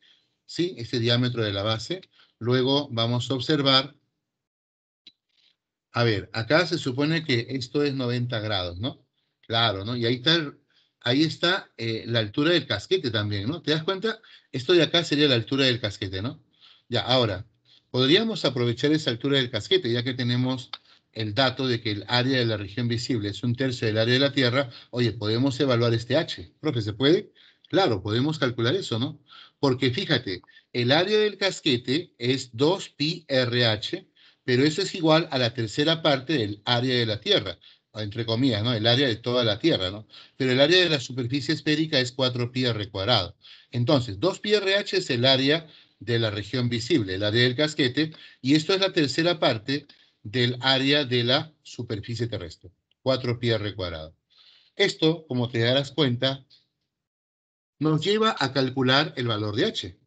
¿sí? Este diámetro de la base. Luego vamos a observar. A ver, acá se supone que esto es 90 grados, ¿no? Claro, ¿no? Y ahí está el, ahí está eh, la altura del casquete también, ¿no? ¿Te das cuenta? Esto de acá sería la altura del casquete, ¿no? Ya, ahora, podríamos aprovechar esa altura del casquete, ya que tenemos el dato de que el área de la región visible es un tercio del área de la Tierra, oye, podemos evaluar este H. Profe, ¿se puede? Claro, podemos calcular eso, ¿no? Porque fíjate, el área del casquete es 2pi pero eso es igual a la tercera parte del área de la Tierra entre comillas, ¿no? El área de toda la Tierra, ¿no? Pero el área de la superficie esférica es 4 pi r cuadrado. Entonces, 2 pi h es el área de la región visible, la área del casquete, y esto es la tercera parte del área de la superficie terrestre, 4 pi r cuadrado. Esto, como te darás cuenta, nos lleva a calcular el valor de h.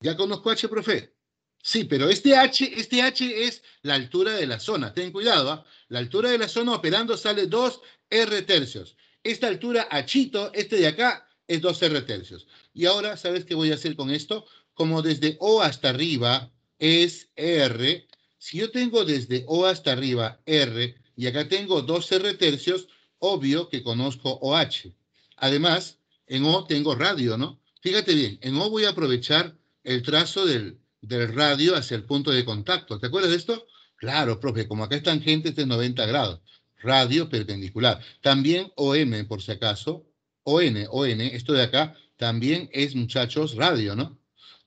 ¿Ya conozco h, profe? Sí, pero este H, este H es la altura de la zona. Ten cuidado, ¿ah? la altura de la zona operando sale 2 R tercios. Esta altura Hito, este de acá, es 2 R tercios. Y ahora, ¿sabes qué voy a hacer con esto? Como desde O hasta arriba es R, si yo tengo desde O hasta arriba R y acá tengo 2 R tercios, obvio que conozco OH. Además, en O tengo radio, ¿no? Fíjate bien, en O voy a aprovechar el trazo del, del radio hacia el punto de contacto. ¿Te acuerdas de esto? Claro, profe, como acá es tangente, este es 90 grados. Radio perpendicular. También OM, por si acaso. ON, ON, esto de acá también es, muchachos, radio, ¿no?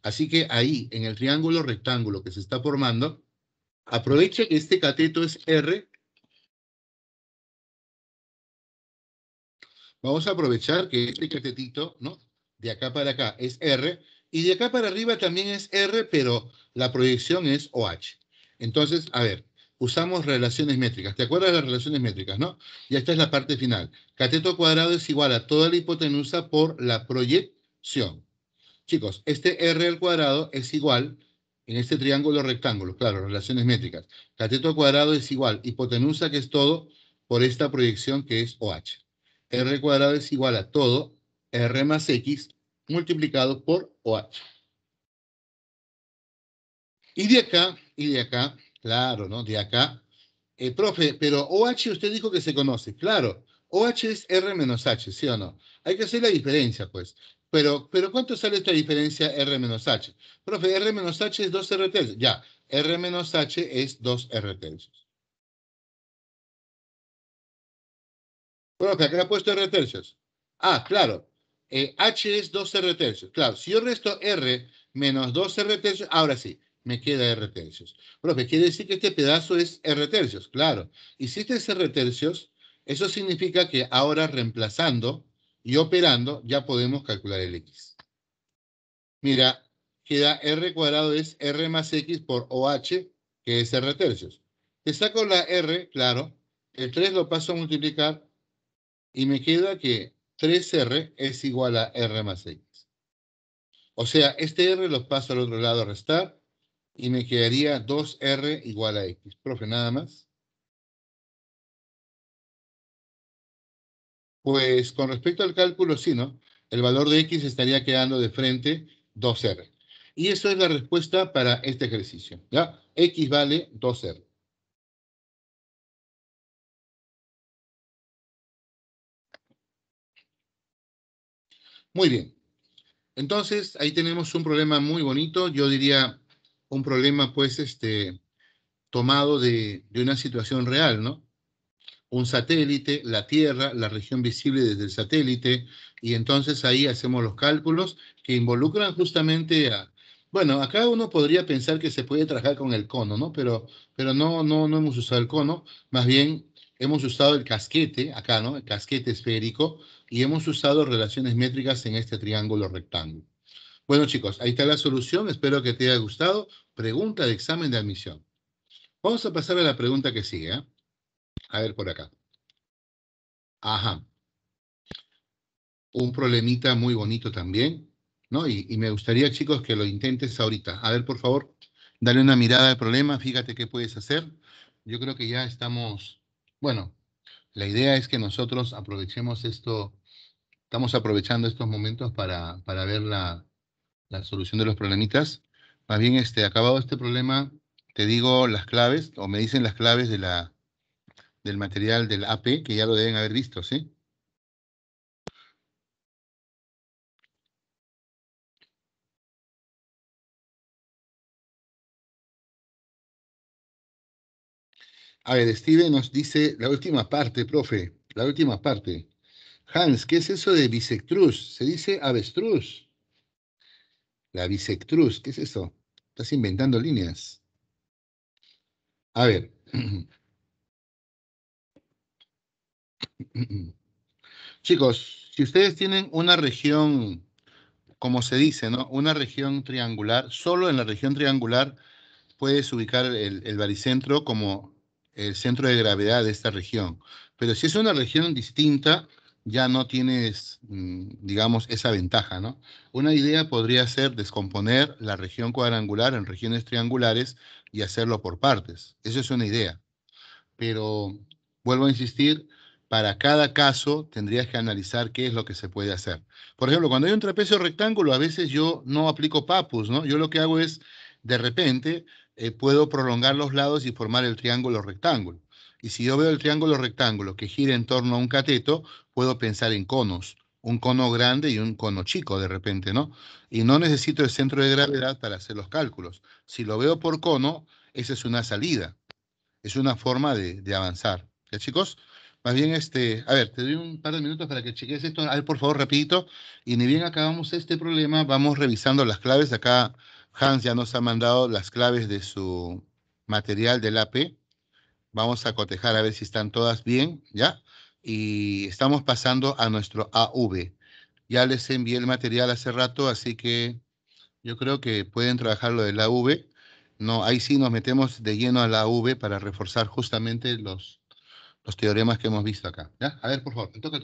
Así que ahí, en el triángulo rectángulo que se está formando, aproveche que este cateto es R. Vamos a aprovechar que este catetito, ¿no? De acá para acá es R y de acá para arriba también es R, pero la proyección es OH. Entonces, a ver, usamos relaciones métricas. ¿Te acuerdas de las relaciones métricas, no? Y esta es la parte final. Cateto cuadrado es igual a toda la hipotenusa por la proyección. Chicos, este R al cuadrado es igual, en este triángulo rectángulo, claro, relaciones métricas. Cateto cuadrado es igual, hipotenusa que es todo, por esta proyección que es OH. R cuadrado es igual a todo, R más X, multiplicado por OH. Y de acá, y de acá, claro, ¿no? De acá. Eh, profe, pero OH usted dijo que se conoce. Claro, OH es R menos H, ¿sí o no? Hay que hacer la diferencia, pues. Pero, pero ¿cuánto sale esta diferencia R menos H? Profe, R menos H es 2R tercios. Ya, R menos H es 2R tercios. Profe, acá ha puesto R tercios. Ah, claro, eh, h es 2 r tercios. Claro, si yo resto r menos 2 r tercios, ahora sí, me queda r tercios. Profe, quiere decir que este pedazo es r tercios, claro. Y si este es r tercios, eso significa que ahora reemplazando y operando, ya podemos calcular el x. Mira, queda r cuadrado es r más x por OH, que es r tercios. Te saco la r, claro, el 3 lo paso a multiplicar y me queda que 3R es igual a R más X. O sea, este R lo paso al otro lado a restar y me quedaría 2R igual a X. Profe, nada más. Pues con respecto al cálculo, sí, ¿no? El valor de X estaría quedando de frente 2R. Y eso es la respuesta para este ejercicio, ¿ya? X vale 2R. Muy bien. Entonces, ahí tenemos un problema muy bonito, yo diría un problema pues este, tomado de, una situación real, ¿no? Un satélite, la Tierra, la región visible desde el satélite, y entonces ahí hacemos los cálculos que involucran justamente a, bueno, acá uno podría pensar que se puede trabajar con el cono, ¿no? Pero, pero no, no, no hemos usado el cono, más bien hemos usado el casquete, acá, ¿no? El casquete esférico, y hemos usado relaciones métricas en este triángulo rectángulo. Bueno, chicos, ahí está la solución. Espero que te haya gustado. Pregunta de examen de admisión. Vamos a pasar a la pregunta que sigue. ¿eh? A ver por acá. Ajá. Un problemita muy bonito también. ¿no? Y, y me gustaría, chicos, que lo intentes ahorita. A ver, por favor, dale una mirada al problema. Fíjate qué puedes hacer. Yo creo que ya estamos... Bueno, la idea es que nosotros aprovechemos esto, estamos aprovechando estos momentos para, para ver la, solución de los problemitas. Más bien, este, acabado este problema, te digo las claves, o me dicen las claves la, del material del AP, que ya lo deben haber visto, ¿sí? A ver, Steve nos dice la última parte, profe, la última parte. Hans, ¿qué es eso de bisectruz? Se dice avestruz. La bisectruz, ¿qué es eso? Estás inventando líneas. A ver. Chicos, si ustedes tienen una región, como se dice, ¿no? Una región triangular, solo en la región triangular puedes ubicar el, el baricentro como el centro de gravedad de esta región. Pero si es una región distinta, ya no tienes, mm, digamos, esa ventaja, ¿no? Una idea podría ser descomponer la región cuadrangular en regiones triangulares y hacerlo por partes. Eso es una idea. Pero vuelvo a insistir, para cada caso tendrías que analizar qué es lo que se puede hacer. Por ejemplo, cuando hay un trapecio rectángulo, a veces yo no aplico papus, ¿no? Yo lo que hago es, de repente, eh, puedo prolongar los lados y formar el triángulo rectángulo. Y si yo veo el triángulo rectángulo que gira en torno a un cateto, puedo pensar en conos, un cono grande y un cono chico de repente, ¿no? Y no necesito el centro de gravedad para hacer los cálculos. Si lo veo por cono, esa es una salida, es una forma de, avanzar. ¿Ya, chicos? Más bien, este, a ver, te doy un par de minutos para que cheques esto. A ver, por favor, repito. Y ni bien acabamos este problema, vamos revisando las claves. Acá Hans ya nos ha mandado las claves de su material del AP. Vamos a cotejar a ver si están todas bien, ¿ya? Y estamos pasando a nuestro AV. Ya les envié el material hace rato, así que yo creo que pueden trabajar lo del AV. No, ahí sí nos metemos de lleno a la AV para reforzar justamente los, los teoremas que hemos visto acá. ¿ya? A ver, por favor, toque,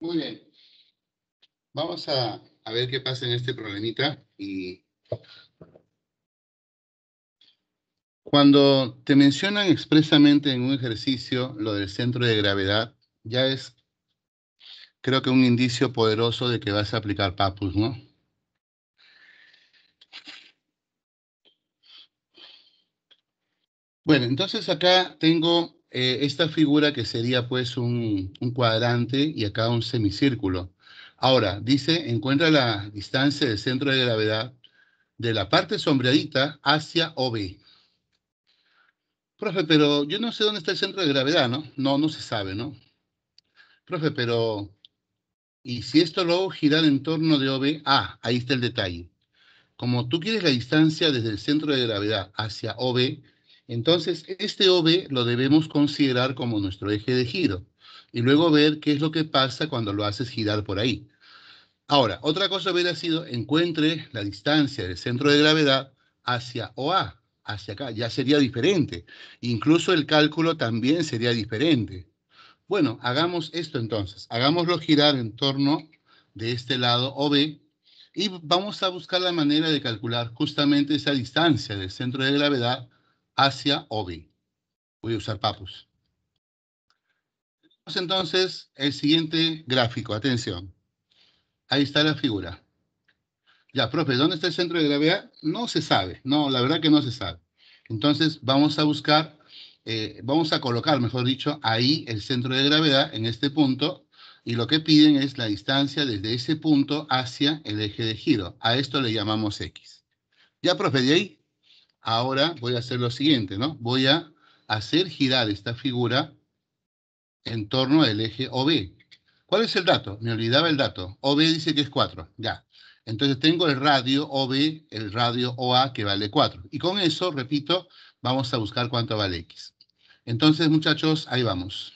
Muy bien. Vamos a, a ver qué pasa en este problemita y cuando te mencionan expresamente en un ejercicio lo del centro de gravedad, ya es, creo que un indicio poderoso de que vas a aplicar PAPUS, ¿no? Bueno, entonces acá tengo eh, esta figura que sería pues un, un, cuadrante y acá un semicírculo. Ahora, dice, encuentra la distancia del centro de gravedad de la parte sombreadita hacia OB. Profe, pero yo no sé dónde está el centro de gravedad, ¿no? No, no se sabe, ¿no? Profe, pero y si esto lo hago girar en torno de OB, ah, ahí está el detalle. Como tú quieres la distancia desde el centro de gravedad hacia OB, entonces este OB lo debemos considerar como nuestro eje de giro y luego ver qué es lo que pasa cuando lo haces girar por ahí. Ahora, otra cosa hubiera sido encuentre la distancia del centro de gravedad hacia OA hacia acá, ya sería diferente. Incluso el cálculo también sería diferente. Bueno, hagamos esto entonces. Hagámoslo girar en torno de este lado OB y vamos a buscar la manera de calcular justamente esa distancia del centro de gravedad hacia OB. Voy a usar papus. Entonces, el siguiente gráfico, atención. Ahí está la figura. Ya, profe, ¿dónde está el centro de gravedad? No se sabe, no, la verdad que no se sabe. Entonces vamos a buscar, eh, vamos a colocar, mejor dicho, ahí el centro de gravedad en este punto y lo que piden es la distancia desde ese punto hacia el eje de giro. A esto le llamamos X. Ya, profe, de ahí, ahora voy a hacer lo siguiente, ¿no? Voy a hacer girar esta figura en torno al eje OB. ¿Cuál es el dato? Me olvidaba el dato. OB dice que es 4, ya. Entonces tengo el radio OB, el radio OA que vale 4. Y con eso, repito, vamos a buscar cuánto vale X. Entonces, muchachos, ahí vamos.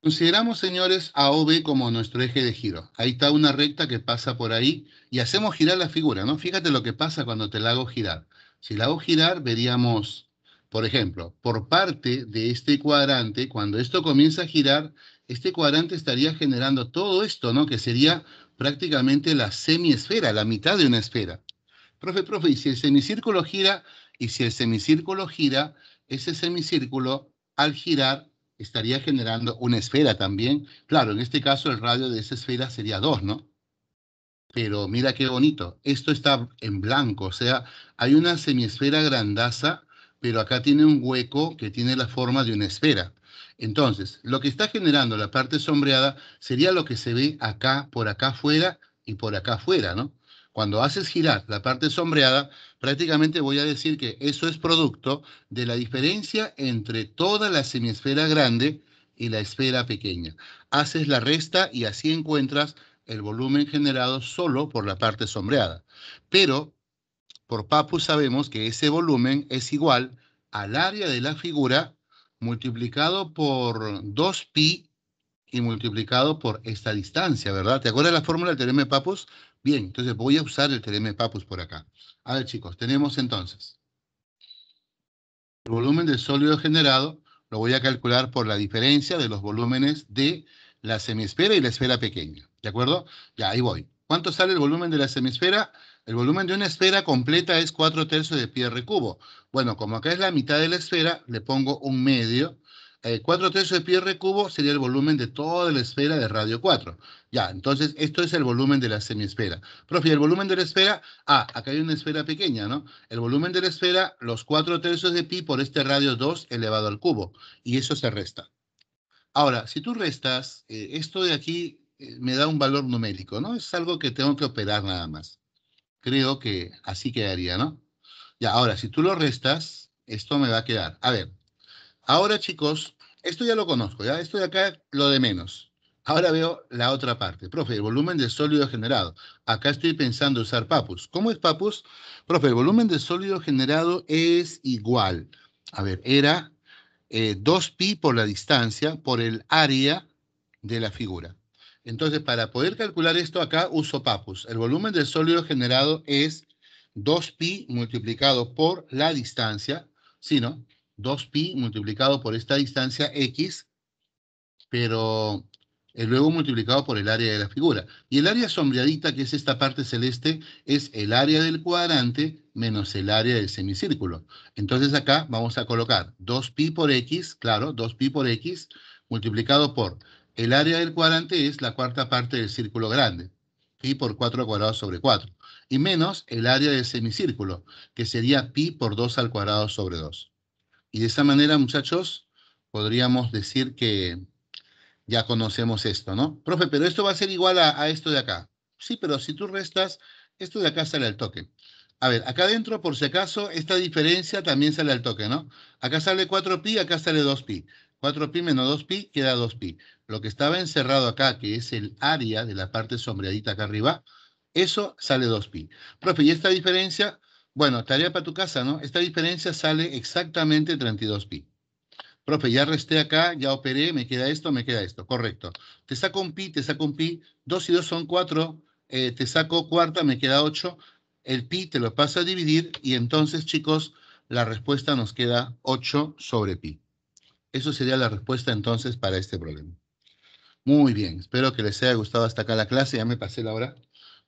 Consideramos, señores, a OB como nuestro eje de giro. Ahí está una recta que pasa por ahí y hacemos girar la figura, ¿no? Fíjate lo que pasa cuando te la hago girar. Si la hago girar, veríamos, por ejemplo, por parte de este cuadrante, cuando esto comienza a girar, este cuadrante estaría generando todo esto, ¿no? Que sería prácticamente la semiesfera, la mitad de una esfera. Profe, profe, y si el semicírculo gira, y si el semicírculo gira, ese semicírculo al girar estaría generando una esfera también. Claro, en este caso el radio de esa esfera sería 2, ¿no? Pero mira qué bonito, esto está en blanco, o sea, hay una semiesfera grandaza, pero acá tiene un hueco que tiene la forma de una esfera. Entonces, lo que está generando la parte sombreada sería lo que se ve acá, por acá afuera y por acá afuera, ¿no? Cuando haces girar la parte sombreada, prácticamente voy a decir que eso es producto de la diferencia entre toda la semiesfera grande y la esfera pequeña. Haces la resta y así encuentras el volumen generado solo por la parte sombreada. Pero por Papu sabemos que ese volumen es igual al área de la figura multiplicado por 2pi y multiplicado por esta distancia, ¿verdad? ¿Te acuerdas la fórmula del teorema de Papus? Bien, entonces voy a usar el teorema de Papus por acá. A ver, chicos, tenemos entonces el volumen del sólido generado, lo voy a calcular por la diferencia de los volúmenes de la semiesfera y la esfera pequeña, ¿de acuerdo? Ya, ahí voy. ¿Cuánto sale el volumen de la semiesfera? El volumen de una esfera completa es 4 tercios de pi r cubo. Bueno, como acá es la mitad de la esfera, le pongo un medio. 4 eh, tercios de pi r cubo sería el volumen de toda la esfera de radio 4. Ya, entonces esto es el volumen de la semiesfera. Profe, el volumen de la esfera, ah, acá hay una esfera pequeña, ¿no? El volumen de la esfera, los 4 tercios de pi por este radio 2 elevado al cubo. Y eso se resta. Ahora, si tú restas, eh, esto de aquí eh, me da un valor numérico, ¿no? Es algo que tengo que operar nada más. Creo que así quedaría, ¿no? Ya, ahora, si tú lo restas, esto me va a quedar. A ver, ahora chicos, esto ya lo conozco, ya, esto de acá, lo de menos. Ahora veo la otra parte. Profe, el volumen de sólido generado. Acá estoy pensando usar PAPUS. ¿Cómo es PAPUS? Profe, el volumen de sólido generado es igual. A ver, era 2pi eh, por la distancia por el área de la figura. Entonces, para poder calcular esto acá, uso PAPUS. El volumen del sólido generado es 2pi multiplicado por la distancia, ¿sí, no? 2pi multiplicado por esta distancia x, pero eh, luego multiplicado por el área de la figura. Y el área sombreadita, que es esta parte celeste, es el área del cuadrante menos el área del semicírculo. Entonces acá vamos a colocar 2pi por x, claro, 2pi por x, multiplicado por el área del cuadrante es la cuarta parte del círculo grande, pi por 4 cuadrado sobre 4, y menos el área del semicírculo, que sería pi por 2 al cuadrado sobre 2. Y de esa manera, muchachos, podríamos decir que ya conocemos esto, ¿no? Profe, pero esto va a ser igual a, a esto de acá. Sí, pero si tú restas, esto de acá sale al toque. A ver, acá adentro, por si acaso, esta diferencia también sale al toque, ¿no? Acá sale 4pi, acá sale 2pi. 4pi menos 2pi queda 2pi. Lo que estaba encerrado acá, que es el área de la parte sombreadita acá arriba, eso sale 2pi. Profe, ¿y esta diferencia? Bueno, tarea para tu casa, ¿no? Esta diferencia sale exactamente 32pi. Profe, ya resté acá, ya operé, me queda esto, me queda esto. Correcto. Te saco un pi, te saco un pi. 2 y 2 son 4. Eh, te saco cuarta, me queda 8. El pi te lo paso a dividir y entonces, chicos, la respuesta nos queda 8 sobre pi. Eso sería la respuesta entonces para este problema. Muy bien, espero que les haya gustado hasta acá la clase, ya me pasé la hora.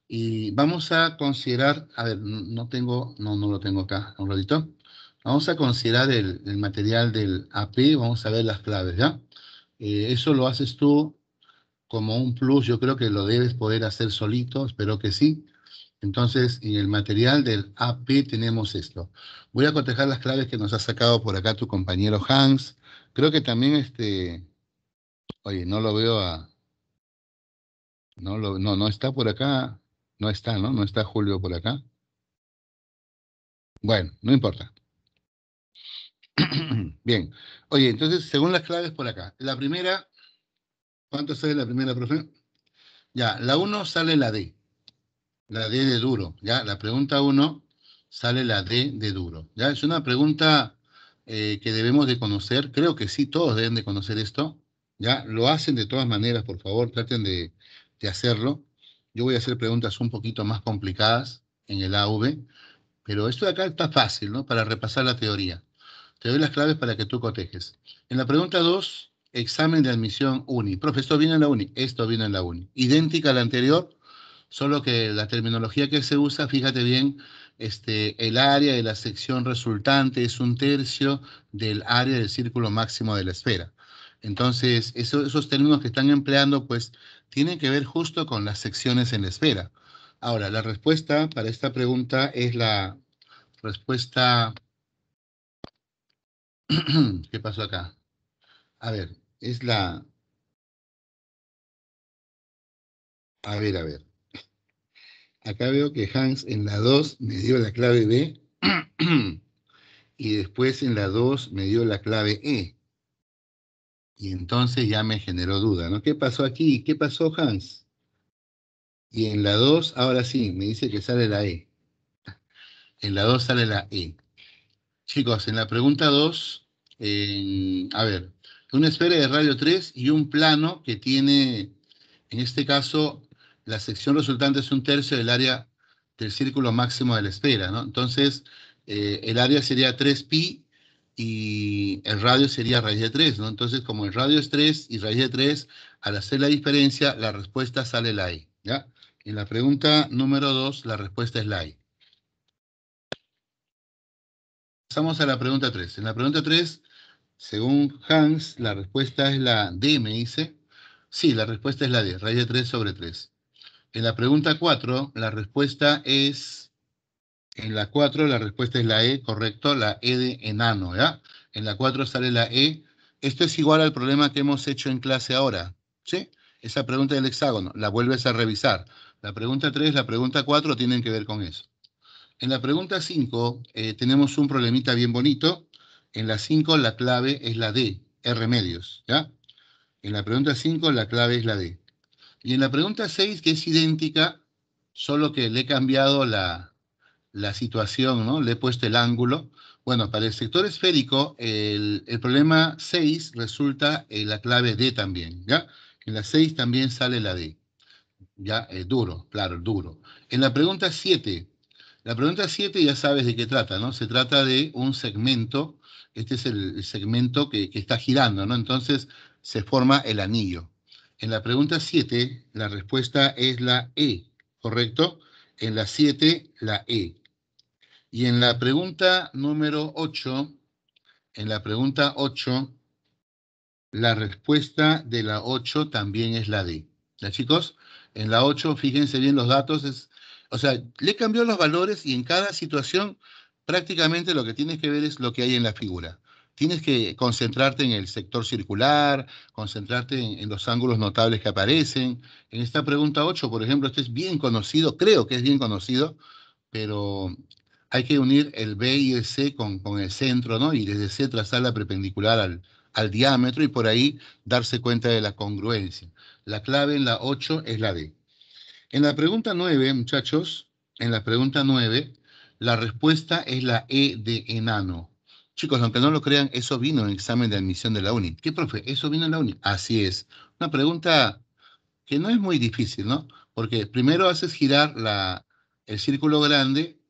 Y vamos a considerar, a ver, no tengo, no, no lo tengo acá, un ratito. Vamos a considerar el, material del AP, vamos a ver las claves, ¿ya? Eh, eso lo haces tú como un plus, yo creo que lo debes poder hacer solito, espero que sí. Entonces, en el material del AP tenemos esto. Voy a cotejar las claves que nos ha sacado por acá tu compañero Hans. Creo que también este, oye, no lo veo a, no, lo, no, no está por acá, no está, ¿no? No está Julio por acá. Bueno, no importa. Bien, oye, entonces, según las claves por acá, la primera, ¿cuánto sale la primera, profe? Ya, la 1 sale la D, la D de duro, ya, la pregunta 1 sale la D de duro, ya, es una pregunta eh, que debemos de conocer, creo que sí, todos deben de conocer esto, ya lo hacen de todas maneras, por favor, traten de, hacerlo. Yo voy a hacer preguntas un poquito más complicadas en el AV, pero esto de acá está fácil, ¿no? Para repasar la teoría. Te doy las claves para que tú cotejes. En la pregunta 2, examen de admisión UNI. Profesor, viene en la UNI, esto viene en la UNI. Idéntica a la anterior, solo que la terminología que se usa, fíjate bien, este, el área de la sección resultante es un tercio del área del círculo máximo de la esfera. Entonces, esos términos que están empleando, pues, tienen que ver justo con las secciones en la esfera. Ahora, la respuesta para esta pregunta es la respuesta... ¿Qué pasó acá? A ver, es la... A ver, a ver. Acá veo que Hans en la 2 me dio la clave B y después en la 2 me dio la clave E. Y entonces ya me generó duda, ¿no? ¿Qué pasó aquí? ¿Qué pasó, Hans? Y en la 2, ahora sí, me dice que sale la E. En la 2 sale la E. Chicos, en la pregunta 2, a ver, una esfera de radio 3 y un plano que tiene, en este caso, la sección resultante es un tercio del área del círculo máximo de la esfera, ¿no? Entonces, eh, el área sería 3pi y el radio sería raíz de 3, ¿no? Entonces, como el radio es 3 y raíz de 3, al hacer la diferencia, la respuesta sale la I, ¿ya? En la pregunta número 2, la respuesta es la I. Pasamos a la pregunta 3. En la pregunta 3, según Hans, la respuesta es la D, me dice. Sí, la respuesta es la D, raíz de 3 sobre 3. En la pregunta 4, la respuesta es, en la 4 la respuesta es la E, correcto, la E de enano, ¿ya? En la 4 sale la E. Esto es igual al problema que hemos hecho en clase ahora, ¿sí? Esa pregunta del hexágono, la vuelves a revisar. La pregunta 3, la pregunta 4 tienen que ver con eso. En la pregunta 5 eh, tenemos un problemita bien bonito. En la 5 la clave es la D, R medios, ¿ya? En la pregunta 5 la clave es la D. Y en la pregunta 6, que es idéntica, solo que le he cambiado la, situación, ¿no? Le he puesto el ángulo. Bueno, para el sector esférico, el, problema 6 resulta en la clave D también, ¿ya? En la 6 también sale la D, ¿ya? es eh, duro, claro, duro. En la pregunta 7, la pregunta 7 ya sabes de qué trata, ¿no? Se trata de un segmento, este es el segmento que, que está girando, ¿no? Entonces se forma el anillo. En la pregunta 7, la respuesta es la E, ¿correcto? En la 7, la E. Y en la pregunta número 8, en la pregunta 8, la respuesta de la 8 también es la D. ¿Ya chicos? En la 8, fíjense bien los datos, es, o sea, le cambió los valores y en cada situación prácticamente lo que tienes que ver es lo que hay en la figura tienes que concentrarte en el sector circular, concentrarte en, los ángulos notables que aparecen. En esta pregunta 8, por ejemplo, esto es bien conocido, creo que es bien conocido, pero hay que unir el B y el C con, el centro, ¿no? Y desde C trazar la perpendicular al, al, diámetro y por ahí darse cuenta de la congruencia. La clave en la 8 es la D. En la pregunta 9, muchachos, en la pregunta 9, la respuesta es la E de enano. Chicos, aunque no lo crean, eso vino en el examen de admisión de la UNI. ¿Qué, profe? Eso vino en la UNI. Así es. Una pregunta que no es muy difícil, ¿no? Porque primero haces girar el círculo grande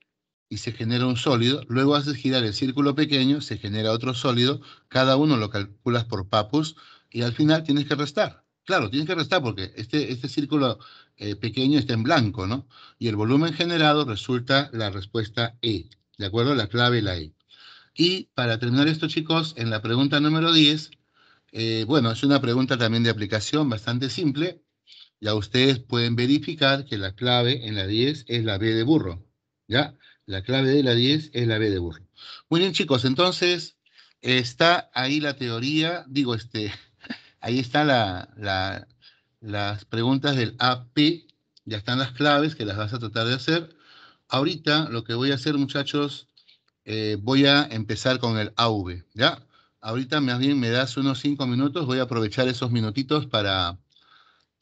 y se genera un sólido, luego haces girar el círculo pequeño, se genera otro sólido, cada uno lo calculas por papus y al final tienes que restar. Claro, tienes que restar porque este, este círculo eh, pequeño está en blanco, ¿no? Y el volumen generado resulta la respuesta E, ¿de acuerdo? La clave la E. Y para terminar esto, chicos, en la pregunta número 10, eh, bueno, es una pregunta también de aplicación bastante simple. Ya ustedes pueden verificar que la clave en la 10 es la B de burro. ¿Ya? La clave de la 10 es la B de burro. Muy bien, chicos, entonces está ahí la teoría, digo, este, ahí están la, las preguntas del AP, ya están las claves que las vas a tratar de hacer. Ahorita lo que voy a hacer, muchachos, eh, voy a empezar con el AV, ¿ya? Ahorita más bien me das unos cinco minutos, voy a aprovechar esos minutitos para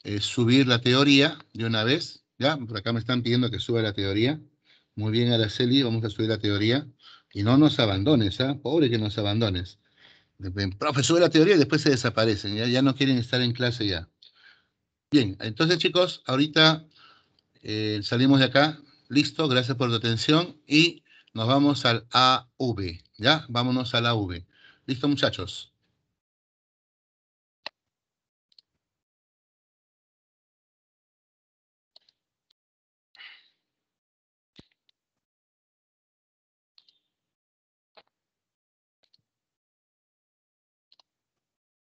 eh, subir la teoría de una vez, ¿ya? Por acá me están pidiendo que suba la teoría. Muy bien, Araceli, vamos a subir la teoría. Y no nos abandones, ¿ah? Pobre que nos abandones. Profe, sube la teoría y después se desaparecen, ¿ya? ya no quieren estar en clase ya. Bien, entonces chicos, ahorita eh, salimos de acá. Listo, gracias por tu atención y nos vamos al AV, ¿ya? Vámonos al AV. Listo, muchachos.